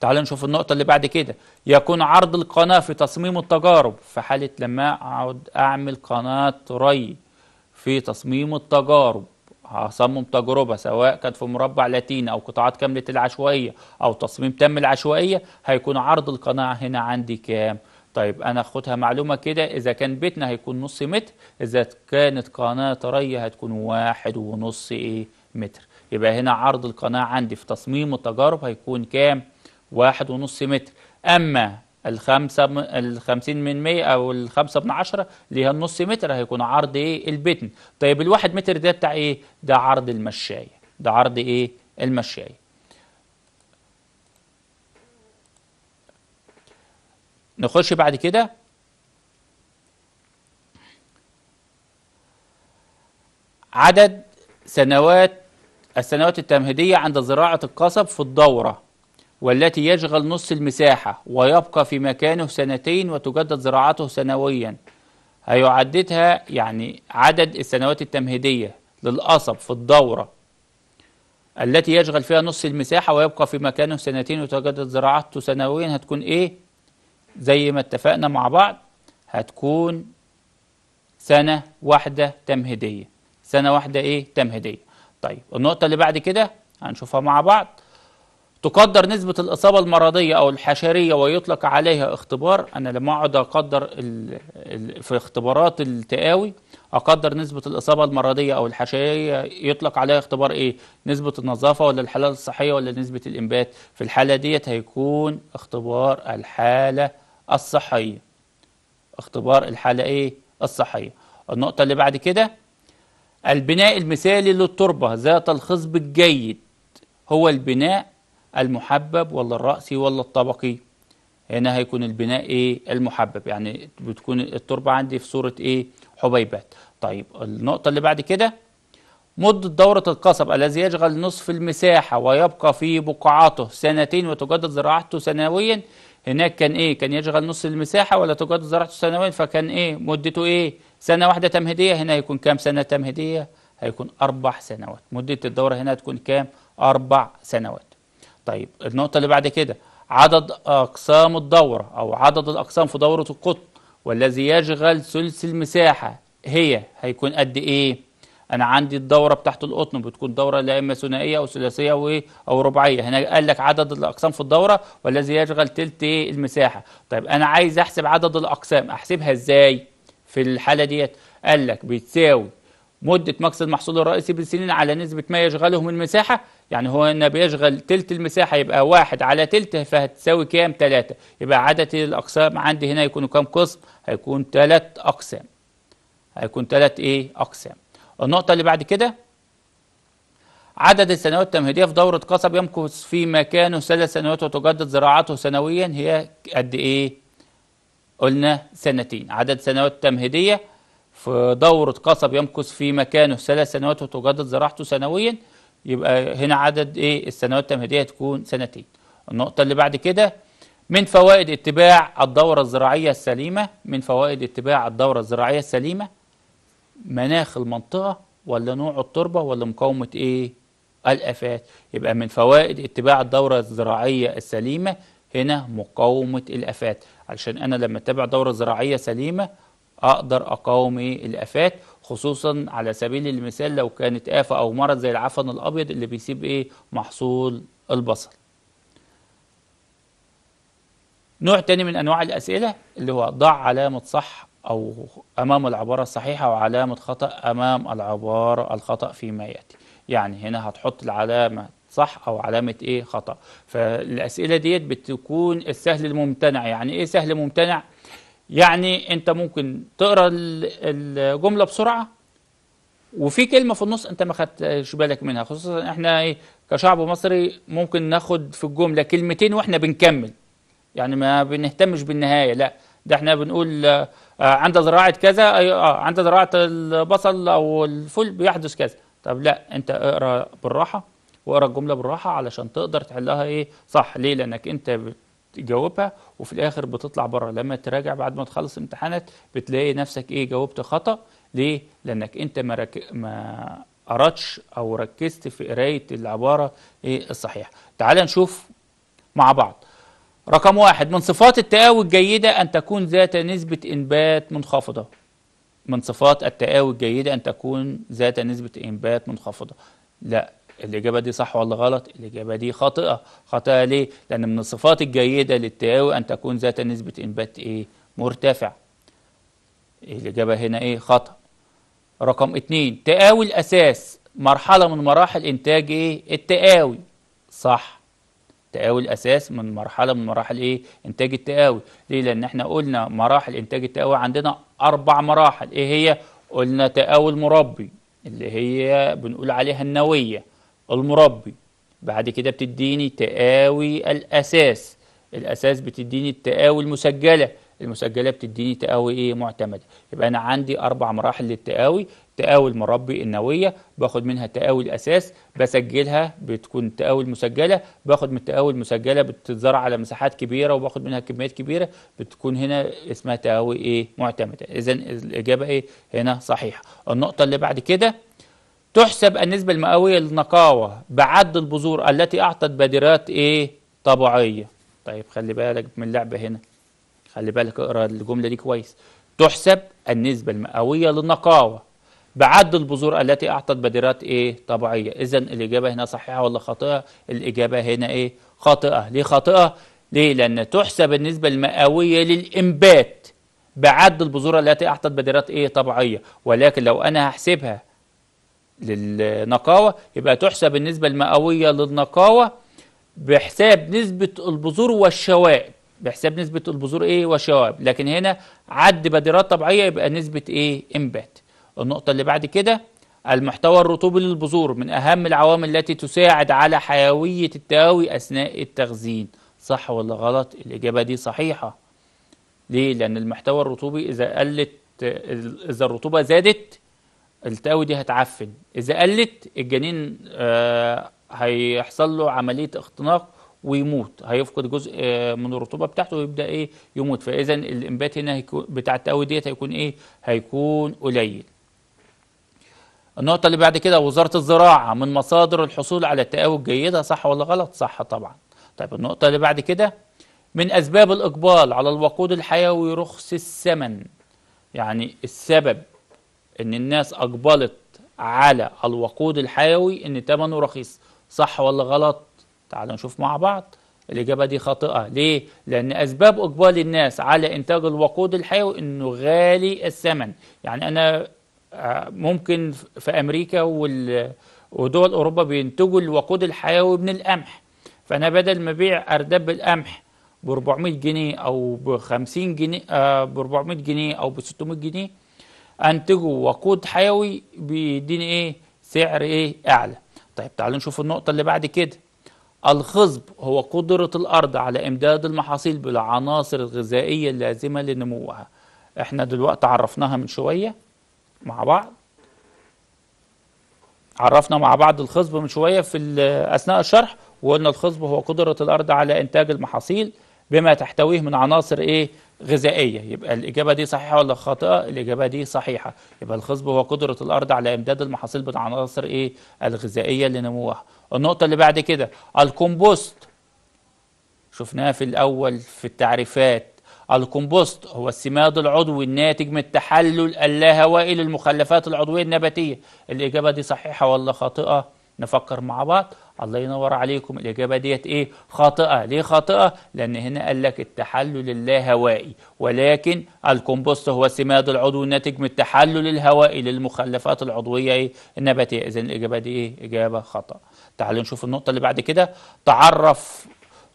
تعالوا نشوف النقطة اللي بعد كده يكون عرض القناة في تصميم التجارب في حالة لما أقعد أعمل قناة ري في تصميم التجارب هصمم تجربة سواء كانت في مربع لاتيني أو قطاعات كاملة العشوائية أو تصميم تم العشوائية هيكون عرض القناعة هنا عندي كام؟ طيب أنا أخدها معلومة كده إذا كان بيتنا هيكون نص متر إذا كانت قناة طرية هتكون واحد ونص إيه متر يبقى هنا عرض القناة عندي في تصميم التجارب هيكون كام؟ واحد ونص متر أما الخمسة الخمسين من مية أو الخمسة من عشرة اللي هي النص متر هيكون عرض إيه البتن طيب الواحد متر ده بتاع إيه ده عرض المشاية ده عرض إيه المشاية نخش بعد كده عدد سنوات السنوات التمهيدية عند زراعة القصب في الدورة والتي يشغل نص المساحة ويبقى في مكانه سنتين وتجدد زراعته سنويا هيعددها يعني عدد السنوات التمهيدية للقصب في الدورة التي يشغل فيها نص المساحة ويبقى في مكانه سنتين وتجدد زراعته سنويا هتكون إيه؟ زي ما اتفقنا مع بعض هتكون سنة واحدة تمهيدية سنة واحدة إيه؟ تمهيدية طيب النقطة اللي بعد كده هنشوفها مع بعض تقدر نسبة الإصابة المرضية أو الحشرية ويطلق عليها اختبار أنا لما أقعد أقدر في اختبارات التقاوي أقدر نسبة الإصابة المرضية أو الحشرية يطلق عليها اختبار إيه؟ نسبة النظافة ولا الحالة الصحية ولا نسبة الإنبات؟ في الحالة ديت هيكون اختبار الحالة الصحية. اختبار الحالة إيه؟ الصحية. النقطة اللي بعد كده البناء المثالي للتربة ذات الخصب الجيد هو البناء المحبب ولا الرأسي ولا الطبقي هنا هيكون البناء ايه المحبب يعني بتكون التربة عندي في صورة ايه حبيبات طيب النقطة اللي بعد كده مدة دورة القصب الذي يشغل نصف المساحة ويبقى في بقعته سنتين وتجدد زراعته سنويا هناك كان ايه كان يشغل نصف المساحة ولا تجدد زراعته سنويا فكان ايه مدته ايه سنة واحدة تمهيدية هنا هيكون كام سنة تمهيدية هيكون أربع سنوات مدة الدورة هنا تكون كام أربع سنوات طيب النقطة اللي بعد كده عدد أقسام الدورة أو عدد الأقسام في دورة القطن والذي يشغل ثلث المساحة هي هيكون قد إيه؟ أنا عندي الدورة بتاعت القطن بتكون دورة لا إما ثنائية أو ثلاثية أو أو رباعية هنا قال لك عدد الأقسام في الدورة والذي يشغل تلت إيه؟ المساحة طيب أنا عايز أحسب عدد الأقسام أحسبها إزاي في الحالة ديت؟ قال لك بتساوي مدة مكس المحصول الرئيسي بالسنين على نسبة ما يشغله من المساحة يعني هو هنا بيشغل تلت المساحة يبقى واحد على تلته فهتساوي كام تلاتة يبقى عدد الأقسام عندي هنا يكون كام قسم هيكون تلات أقسام هيكون تلات إيه أقسام النقطة اللي بعد كده عدد السنوات التمهيدية في دورة قصب يمكث في مكانه ثلاث سنوات وتجدد زراعته سنويا هي قد إيه؟ قلنا سنتين عدد سنوات التمهيدية في دورة قصب يمكث في مكانه ثلاث سنوات وتجدد زراعته سنويا يبقى هنا عدد ايه السنوات التمهيديه تكون سنتين النقطه اللي بعد كده من فوائد اتباع الدوره الزراعيه السليمه من فوائد اتباع الدوره الزراعيه السليمه مناخ المنطقه ولا نوع التربه ولا مقاومه ايه الافات يبقى من فوائد اتباع الدوره الزراعيه السليمه هنا مقاومه الافات علشان انا لما اتبع دوره زراعيه سليمه اقدر اقاوم الافات خصوصا على سبيل المثال لو كانت آفة أو مرض زي العفن الأبيض اللي بيسيب إيه محصول البصل نوع تاني من أنواع الأسئلة اللي هو ضع علامة صح أو أمام العبارة الصحيحة وعلامة خطأ أمام العبارة الخطأ فيما يأتي يعني هنا هتحط العلامة صح او علامه ايه خطا فالاسئله ديت بتكون السهل الممتنع يعني ايه سهل ممتنع يعني انت ممكن تقرا الجمله بسرعه وفي كلمه في النص انت ما خدتش بالك منها خصوصا احنا ايه كشعب مصري ممكن ناخد في الجمله كلمتين واحنا بنكمل يعني ما بنهتمش بالنهايه لا ده احنا بنقول عند زراعه كذا اه عند زراعه آه، البصل او الفل بيحدث كذا طب لا انت اقرا بالراحه واقرا الجمله بالراحه علشان تقدر تحلها ايه صح ليه لانك انت تجاوبها وفي الاخر بتطلع بره لما تراجع بعد ما تخلص امتحانات بتلاقي نفسك ايه جاوبت خطا ليه لانك انت ما, رك... ما قراتش او ركزت في قرايه العباره ايه الصحيحه تعال نشوف مع بعض رقم واحد من صفات التقاوي الجيدة أن تكون ذات نسبة إنبات منخفضة من صفات التقاوي الجيدة أن تكون ذات نسبة إنبات منخفضة لا الإجابة دي صح ولا غلط؟ الإجابة دي خاطئة، خاطئة ليه؟ لأن من الصفات الجيدة للتهاوي أن تكون ذات نسبة إنبات إيه؟ مرتفع. الإجابة هنا إيه؟ خطأ. رقم اتنين تقاوي الأساس مرحلة من مراحل إنتاج إيه؟ التقاوي. صح. تقاوي الأساس من مرحلة من مراحل إيه؟ إنتاج التقاوي. ليه؟ لأن إحنا قلنا مراحل إنتاج التقاوي عندنا أربع مراحل، إيه هي؟ قلنا تقاوي المربي اللي هي بنقول عليها النوية. المربي بعد كده بتديني تقاوي الأساس الأساس بتديني التقاوي المسجلة المسجلة بتديني تقاوي إيه معتمدة يبقى أنا عندي أربع مراحل للتقاوي تقاوي المربي النوية باخد منها تقاوي الأساس بسجلها بتكون تقاوي المسجلة باخد من التقاوي المسجلة بتتزرع على مساحات كبيرة وباخد منها كميات كبيرة بتكون هنا اسمها تقاوي إيه معتمدة إذا الإجابة إيه هنا صحيحة النقطة اللي بعد كده تحسب النسبة المئوية للنقاوة بعد البذور التي أعطت بادرات إيه طبيعية طيب خلي بالك من اللعبة هنا خلي بالك اقرا الجملة دي كويس تحسب النسبة المئوية للنقاوة بعد البذور التي أعطت بادرات إيه طبيعية إذا الإجابة هنا صحيحة ولا خاطئة الإجابة هنا إيه خاطئة ليه خاطئة ليه لأن تحسب النسبة المئوية للإنبات بعد البذور التي أعطت بادرات إيه طبيعية ولكن لو أنا هحسبها للنقاوة يبقى تحسب النسبة المئوية للنقاوة بحساب نسبة البذور والشوائب بحساب نسبة البذور ايه والشوائب لكن هنا عد بادرات طبيعية يبقى نسبة ايه انبات النقطة اللي بعد كده المحتوى الرطوبي للبذور من أهم العوامل التي تساعد على حيوية التهاوي أثناء التخزين صح ولا غلط الإجابة دي صحيحة ليه؟ لأن المحتوى الرطوبي إذا قلت إذا الرطوبة زادت التقاوي دي هتعفن اذا قلت الجنين آه، هيحصل له عمليه اختناق ويموت هيفقد جزء آه، من الرطوبه بتاعته ويبدا ايه يموت فاذا الانبات هنا هيكون بتاع التقوي ديت هيكون ايه هيكون قليل النقطه اللي بعد كده وزاره الزراعه من مصادر الحصول على التقاوي الجيده صح ولا غلط صح طبعا طيب النقطه اللي بعد كده من اسباب الاقبال على الوقود الحيوي رخص الثمن يعني السبب ان الناس اقبلت على الوقود الحيوي ان ثمنه رخيص صح ولا غلط تعالوا نشوف مع بعض الإجابة دي خاطئة ليه؟ لأن أسباب إقبال الناس على إنتاج الوقود الحيوي إنه غالي الثمن يعني أنا آه، ممكن في أمريكا ودول أوروبا بينتجوا الوقود الحيوي من القمح فأنا بدل ما أبيع أرداب القمح ب 400 جنيه أو ب 50 جنيه آه، ب 400 جنيه أو ب 600 جنيه انتجوا وقود حيوي بيديني ايه سعر ايه اعلى طيب تعالوا نشوف النقطه اللي بعد كده الخصب هو قدرة الأرض على إمداد المحاصيل بالعناصر الغذائية اللازمة لنموها احنا دلوقتي عرفناها من شوية مع بعض عرفنا مع بعض الخصب من شوية في أثناء الشرح وقلنا الخصب هو قدرة الأرض على إنتاج المحاصيل بما تحتويه من عناصر إيه غذائيه يبقى الاجابه دي صحيحه ولا خاطئه الاجابه دي صحيحه يبقى الخصب هو قدره الارض على امداد المحاصيل بالعناصر ايه الغذائيه لنموها النقطه اللي بعد كده الكومبوست شفناها في الاول في التعريفات الكومبوست هو السماد العضوي الناتج من تحلل اللاهوائي للمخلفات العضويه النباتيه الاجابه دي صحيحه ولا خاطئه نفكر مع بعض الله ينور عليكم الإجابة ديت إيه خاطئة ليه خاطئة لأن هنا قال لك التحلل اللاهوائي ولكن الكمبوست هو سماد العضو الناتج من التحلل الهوائي للمخلفات العضوية إيه؟ النباتية إذا الإجابة دي إيه إجابة خطأ تعالوا نشوف النقطة اللي بعد كده تعرف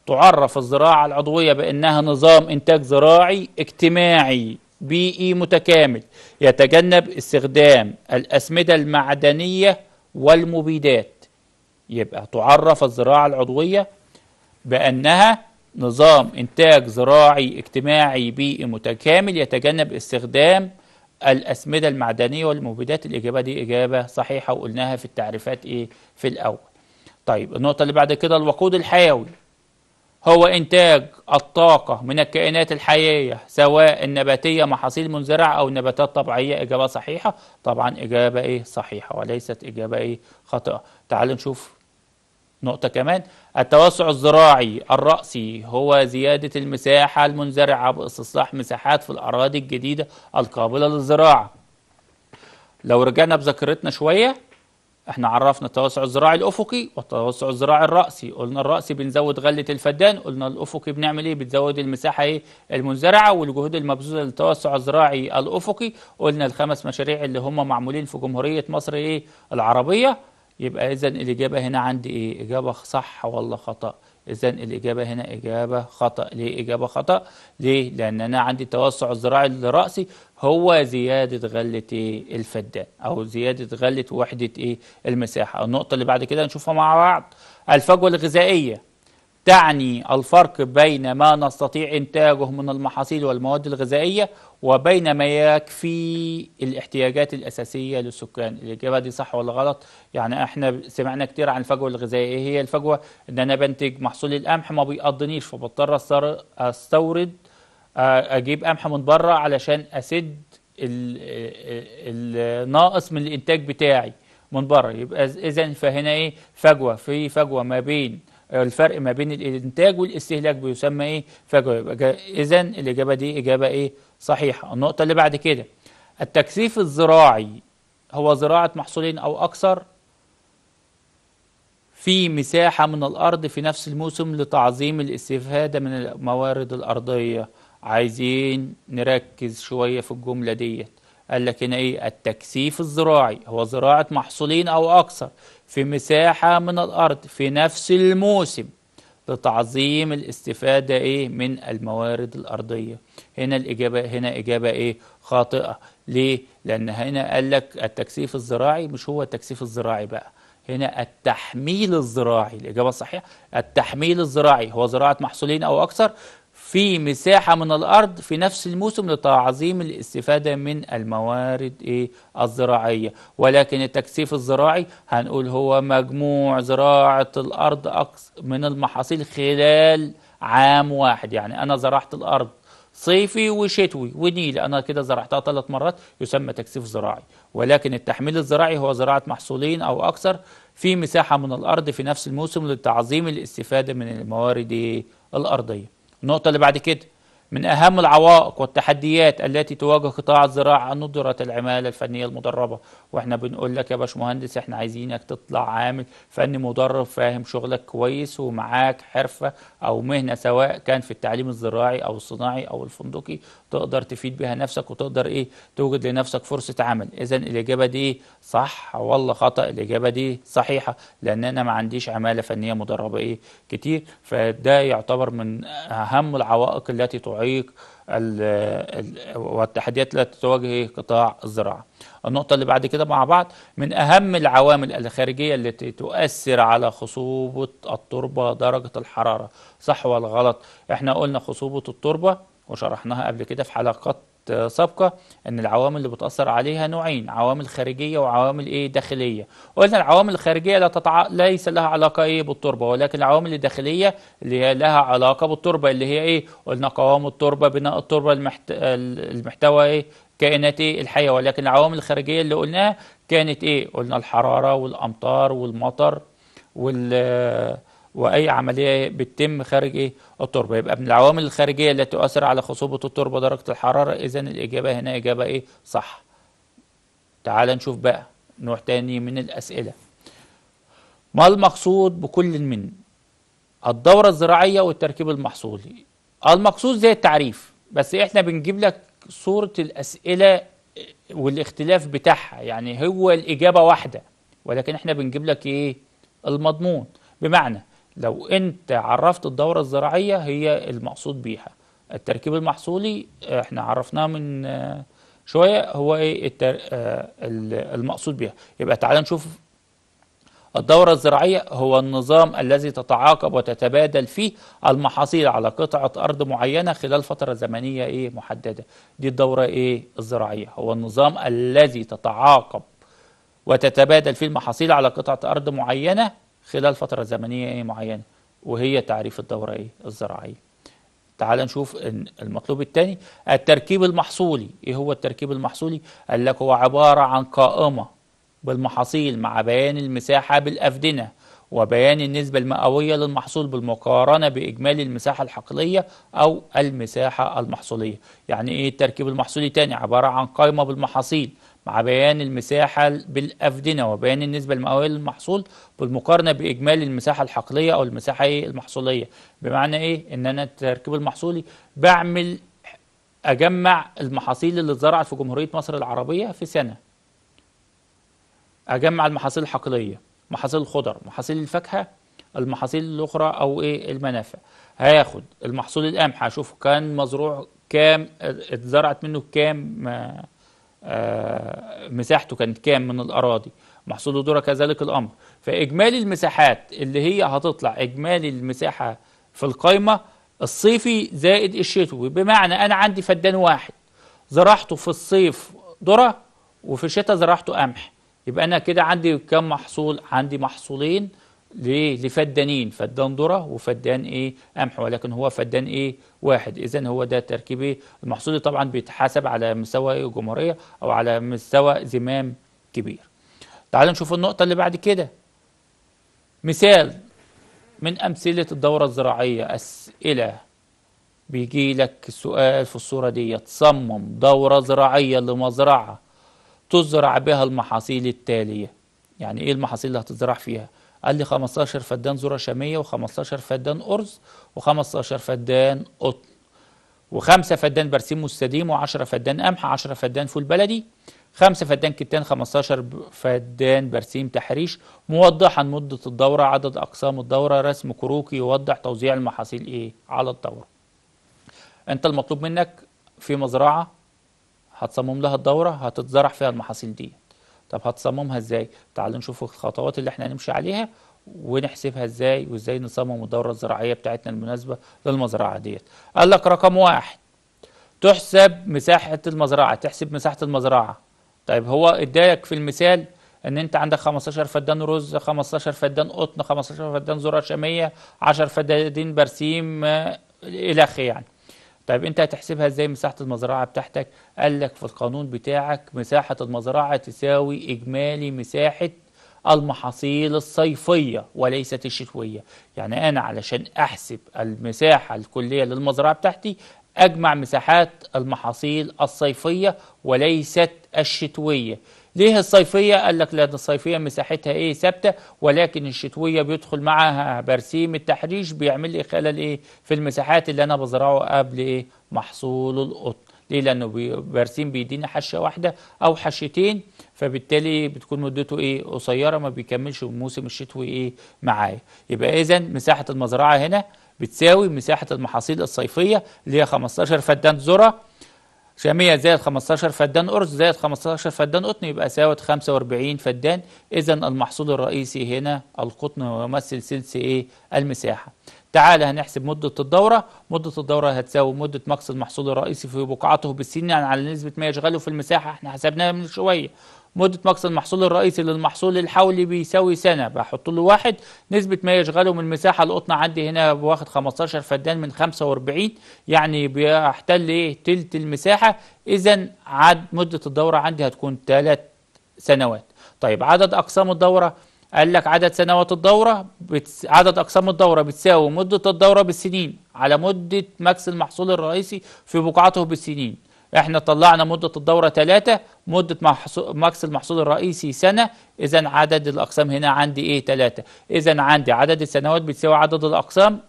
تعرف الزراعة العضوية بأنها نظام إنتاج زراعي اجتماعي بيئي متكامل يتجنب استخدام الأسمدة المعدنية والمبيدات يبقى تعرف الزراعة العضوية بأنها نظام إنتاج زراعي اجتماعي بيئي متكامل يتجنب استخدام الأسمدة المعدنية والمبيدات الإجابة دي إجابة صحيحة وقلناها في التعريفات إيه في الأول طيب النقطة اللي بعد كده الوقود الحيوي هو إنتاج الطاقة من الكائنات الحية سواء النباتية محاصيل منزرعة أو النباتات طبيعية إجابة صحيحة طبعا إجابة إيه صحيحة وليست إجابة إيه خاطئة تعالوا نشوف نقطة كمان التوسع الزراعي الرأسي هو زيادة المساحة المنزرعة باستصلاح مساحات في الأراضي الجديدة القابلة للزراعة لو رجعنا بذاكرتنا شوية احنا عرفنا التوسع الزراعي الافقي والتوسع الزراعي الراسي قلنا الراسي بنزود غله الفدان قلنا الافقي بنعمل ايه بتزود المساحه ايه المنزرعه والجهود المبذوله للتوسع الزراعي الافقي قلنا الخمس مشاريع اللي هم معمولين في جمهوريه مصر ايه العربيه يبقى اذا الاجابه هنا عندي ايه اجابه صح ولا خطا إذا الإجابة هنا إجابة خطأ ليه إجابة خطأ؟ ليه؟ لأن أنا عندي التوسع الزراعي الرأسي هو زيادة غلة إيه الفدان أو زيادة غلة وحدة إيه المساحة النقطة اللي بعد كده نشوفها مع بعض الفجوة الغذائية تعني الفرق بين ما نستطيع إنتاجه من المحاصيل والمواد الغذائية وبين ما يكفي الاحتياجات الأساسية للسكان الإجابة دي صح ولا غلط يعني احنا سمعنا كتير عن الفجوة الغذائية ايه هي الفجوة ان انا بنتج محصول القمح ما بيقضنيش فبضطر استورد اجيب قمح من بره علشان اسد الناقص من الانتاج بتاعي من بره يبقى اذا فهنا ايه فجوه في فجوه ما بين الفرق ما بين الانتاج والاستهلاك بيسمى ايه فجوه يبقى اذا الاجابه دي اجابه ايه صحيحه النقطه اللي بعد كده التكثيف الزراعي هو زراعه محصولين او اكثر في مساحه من الارض في نفس الموسم لتعظيم الاستفاده من الموارد الارضيه عايزين نركز شويه في الجمله ديت قال لك هنا ايه التكثيف الزراعي هو زراعه محصولين او اكثر في مساحة من الأرض في نفس الموسم لتعظيم الاستفادة إيه من الموارد الأرضية هنا الإجابة هنا إجابة إيه خاطئة ليه؟ لأن هنا قال لك التكثيف الزراعي مش هو التكثيف الزراعي بقى هنا التحميل الزراعي الإجابة الصحيحة التحميل الزراعي هو زراعة محصولين أو أكثر في مساحة من الأرض في نفس الموسم لتعظيم الاستفادة من الموارد إيه الزراعية ولكن التكثيف الزراعي هنقول هو مجموع زراعة الأرض من المحاصيل خلال عام واحد يعني أنا زرعت الأرض صيفي وشتوي ونيل أنا كده زرعتها ثلاث مرات يسمى تكثيف زراعي ولكن التحميل الزراعي هو زراعة محصولين أو أكثر في مساحة من الأرض في نفس الموسم لتعظيم الاستفادة من الموارد إيه، الأرضية النقطة اللي بعد كده من أهم العوائق والتحديات التي تواجه قطاع الزراعة ندرة العمالة الفنية المدربة وإحنا بنقول لك يا باشمهندس إحنا عايزينك تطلع عامل فني مدرب فاهم شغلك كويس ومعاك حرفة أو مهنة سواء كان في التعليم الزراعي أو الصناعي أو الفندقي تقدر تفيد بها نفسك وتقدر إيه توجد لنفسك فرصة عمل إذا الإجابة دي صح والله خطأ الإجابة دي صحيحة لأن أنا ما عنديش عمالة فنية مدربة إيه كتير فده يعتبر من أهم العوائق التي تعاني تعيق والتحديات التي تواجه قطاع الزراعة النقطة اللي بعد كده مع بعض من أهم العوامل الخارجية التي تؤثر على خصوبة التربة درجة الحرارة صح ولا غلط احنا قلنا خصوبة التربة وشرحناها قبل كده في حلقات سابقة أن العوامل اللي بتأثر عليها نوعين عوامل خارجية وعوامل إيه داخلية قلنا العوامل الخارجية لا تتع... ليس لها علاقة إيه بالتربة ولكن العوامل الداخلية اللي هي لها علاقة بالتربة اللي هي إيه قلنا قوام التربة بناء التربة المحت... المحتوى إيه كائنات إيه الحية ولكن العوامل الخارجية اللي قلناها كانت إيه قلنا الحرارة والأمطار والمطر وال واي عمليه بتتم خارج ايه التربه يبقى من العوامل الخارجيه التي تؤثر على خصوبه التربه درجه الحراره اذا الاجابه هنا اجابه ايه صح تعال نشوف بقى نوع تاني من الاسئله ما المقصود بكل من الدوره الزراعيه والتركيب المحصولي المقصود زي التعريف بس احنا بنجيب لك صوره الاسئله آه، والاختلاف بتاعها يعني هو الاجابه واحده ولكن احنا بنجيب لك ايه المضمون بمعنى لو انت عرفت الدورة الزراعية هي المقصود بيها التركيب المحصولي آه، احنا عرفناه من آه، شوية هو ايه التر... آه، المقصود بيها يبقى تعال نشوف الدورة الزراعية هو النظام الذي تتعاقب وتتبادل فيه المحاصيل على قطعة أرض معينة خلال فترة زمنية إيه محددة دي الدورة إيه الزراعية هو النظام الذي تتعاقب وتتبادل فيه المحاصيل على قطعة أرض معينة خلال فترة زمنية إيه معينة وهي تعريف الدورة إيه؟ الزراعية تعال نشوف المطلوب الثاني التركيب المحصولي ايه هو التركيب المحصولي قال لك هو عبارة عن قائمة بالمحاصيل مع بيان المساحة بالأفدنة وبيان النسبة المئوية للمحصول بالمقارنة بإجمالي المساحة الحقلية أو المساحة المحصولية يعني إيه التركيب المحصولي تاني عبارة عن قائمة بالمحاصيل مع بيان المساحة بالأفدنة وبيان النسبة المئوية للمحصول بالمقارنة بإجمالي المساحة الحقلية أو المساحة إيه المحصولية بمعنى إيه إن أنا التركيب المحصولي بعمل أجمع المحاصيل اللي اتزرعت في جمهورية مصر العربية في سنة أجمع المحاصيل الحقلية محاصيل الخضر محاصيل الفاكهه المحاصيل الاخرى او ايه المنافع هياخد المحصول القمح هشوف كان مزروع كام اتزرعت منه كام آه، آه، مساحته كانت كام من الاراضي محصول الذره كذلك الامر فاجمالي المساحات اللي هي هتطلع اجمالي المساحه في القايمه الصيفي زائد الشتوي بمعنى انا عندي فدان واحد زرعته في الصيف ذره وفي الشتاء زرعته قمح يبقى أنا كده عندي كم محصول عندي محصولين لفدانين فدان ذره وفدان ايه قمح ولكن هو فدان ايه واحد اذا هو ده تركيبي المحصول طبعا بيتحاسب على مستوى جمهوريه او على مستوى زمام كبير تعال نشوف النقطه اللي بعد كده مثال من امثله الدوره الزراعيه اسئله بيجي لك السؤال في الصوره دي صمم دوره زراعيه لمزرعه تزرع بها المحاصيل التالية يعني إيه المحاصيل اللي هتزرع فيها قال لي 15 فدان ذرة شامية و15 فدان أرز و15 فدان قطن و5 فدان برسيم مستديم و10 فدان قمح 10 فدان فول بلدي 5 فدان كتان 15 فدان برسيم تحريش موضحا مدة الدورة عدد أقسام الدورة رسم كروكي يوضح توزيع المحاصيل إيه على الدورة أنت المطلوب منك في مزرعة هتصمم لها الدوره هتتزرع فيها المحاصيل دي طب هتصممها ازاي تعالوا نشوف الخطوات اللي احنا هنمشي عليها ونحسبها ازاي وازاي نصمم الدوره الزراعيه بتاعتنا المناسبه للمزرعه ديت قال لك رقم واحد تحسب مساحه المزرعه تحسب مساحه المزرعه طيب هو ادايك في المثال ان انت عندك 15 فدان رز 15 فدان قطن 15 فدان ذره شاميه 10 فدان برسيم الى اخره يعني طيب انت هتحسبها ازاي مساحه المزرعه بتاعتك قال لك في القانون بتاعك مساحه المزرعه تساوي اجمالي مساحه المحاصيل الصيفية وليست الشتوية يعني أنا علشان أحسب المساحة الكلية للمزرعة بتاعتي أجمع مساحات المحاصيل الصيفية وليست الشتوية ليه الصيفية قال لك لأن الصيفية مساحتها إيه ثابتة ولكن الشتوية بيدخل معاها برسيم التحريش بيعمل لي خلل إيه في المساحات اللي أنا بزرعه قبل إيه محصول القطن ليه لأنه برسيم بيديني حشة واحدة أو حشتين فبالتالي بتكون مدته إيه قصيرة ما بيكملش الموسم الشتوي إيه معايا يبقى إذا مساحة المزرعة هنا بتساوي مساحة المحاصيل الصيفية اللي هي 15 فدان ذرة شامية زائد 15 فدان أرز زائد 15 فدان قطن يبقى ساوت 45 فدان إذا المحصول الرئيسي هنا القطن ويمثل ثلث إيه المساحة تعال هنحسب مدة الدورة مدة الدورة هتساوي مدة مقص المحصول الرئيسي في بقعته بالسين يعني على نسبة ما يشغله في المساحة احنا حسبناها من شوية مدة مقص المحصول الرئيسي للمحصول الحولي بيساوي سنة بحط له واحد نسبة ما يشغله من المساحة القطن عندي هنا واخد 15 فدان من 45 يعني بيحتل ايه تلت المساحة إذا عد مدة الدورة عندي هتكون ثلاث سنوات طيب عدد أقسام الدورة قال لك عدد سنوات الدورة بتس... عدد أقسام الدورة بتساوي مدة الدورة بالسنين على مدة مكس المحصول الرئيسي في بقعته بالسنين احنا طلعنا مدة الدورة 3 مدة ماكس مكس المحصول الرئيسي سنة إذا عدد الأقسام هنا عندي إيه 3 إذا عندي عدد السنوات بتساوي عدد الأقسام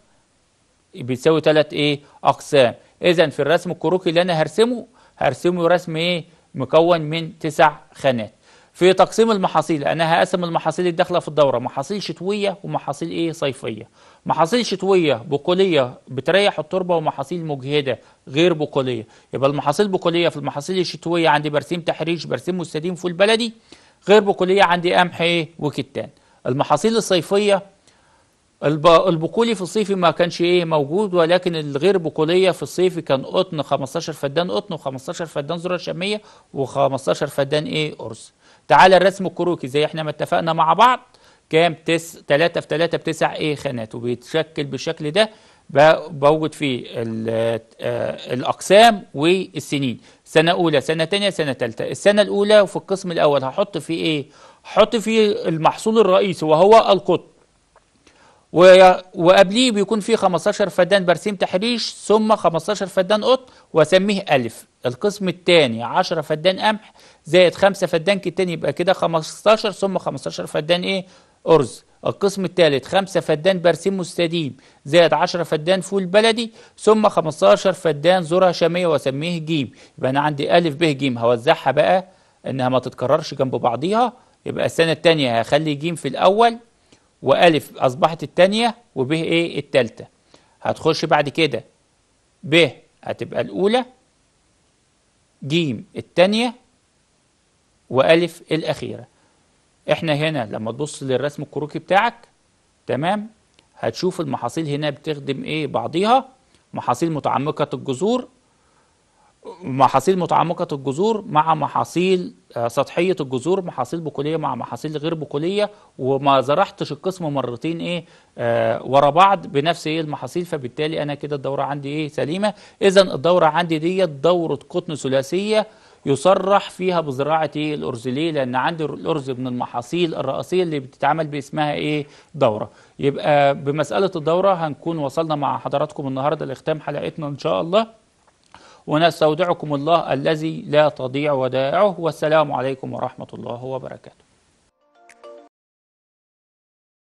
بتساوي 3 إيه أقسام إذا في الرسم الكروكي اللي أنا هرسمه هرسمه رسم إيه مكون من تسع خانات في تقسيم المحاصيل انا هقسم المحاصيل الداخله في الدوره محاصيل شتويه ومحاصيل ايه صيفيه محاصيل شتويه بقوليه بتريح التربه ومحاصيل مجهده غير بقوليه يبقى المحاصيل البقوليه في المحاصيل الشتويه عندي برسيم تحريش برسيم مستديم فول بلدي غير بقوليه عندي قمح ايه وكتان المحاصيل الصيفيه البقولي في الصيف ما كانش ايه موجود ولكن الغير بقوليه في الصيف كان قطن 15 فدان قطن و15 فدان ذره شاميه و15 فدان ايه قرص تعالى الرسم الكروكي زي احنا ما اتفقنا مع بعض كام تس 3 في 3 بتسع ايه خانات وبيتشكل بالشكل ده بوجد فيه آه، الاقسام والسنين سنه اولى سنه ثانيه سنه ثالثه السنه الاولى وفي القسم الاول هحط فيه ايه هحط فيه المحصول الرئيسي وهو القطن وقبليه بيكون فيه 15 فدان برسيم تحريش ثم 15 فدان قط واسميه ألف القسم الثاني 10 فدان قمح زائد 5 فدان كتان يبقى كده 15 ثم 15 فدان ايه أرز القسم الثالث 5 فدان برسيم مستديم زائد 10 فدان فول بلدي ثم 15 فدان ذرة شامية واسميه جيم يبقى أنا عندي ألف ب ج هوزعها بقى إنها ما تتكررش جنب بعضيها يبقى السنة الثانية هخلي جيم في الأول وألف أصبحت التانية وب إيه التالتة هتخش بعد كده ب هتبقى الأولى ج التانية وألف الأخيرة إحنا هنا لما تبص للرسم الكروكي بتاعك تمام هتشوف المحاصيل هنا بتخدم إيه بعضيها محاصيل متعمقة الجذور محاصيل متعمقة الجذور مع محاصيل آه، سطحية الجذور محاصيل بقولية مع محاصيل غير بقولية وما زرعتش القسم مرتين ايه آه ورا بعض بنفس ايه المحاصيل فبالتالي انا كده الدورة عندي ايه سليمة اذا الدورة عندي دي دورة قطن ثلاثية يصرح فيها بزراعة ايه الارزليه لان عندي الارز من المحاصيل الرئيسية اللي بتتعمل باسمها ايه دورة يبقى بمسألة الدورة هنكون وصلنا مع حضراتكم النهاردة لختام حلقتنا ان شاء الله ونستودعكم الله الذي لا تضيع ودائعه والسلام عليكم ورحمة الله وبركاته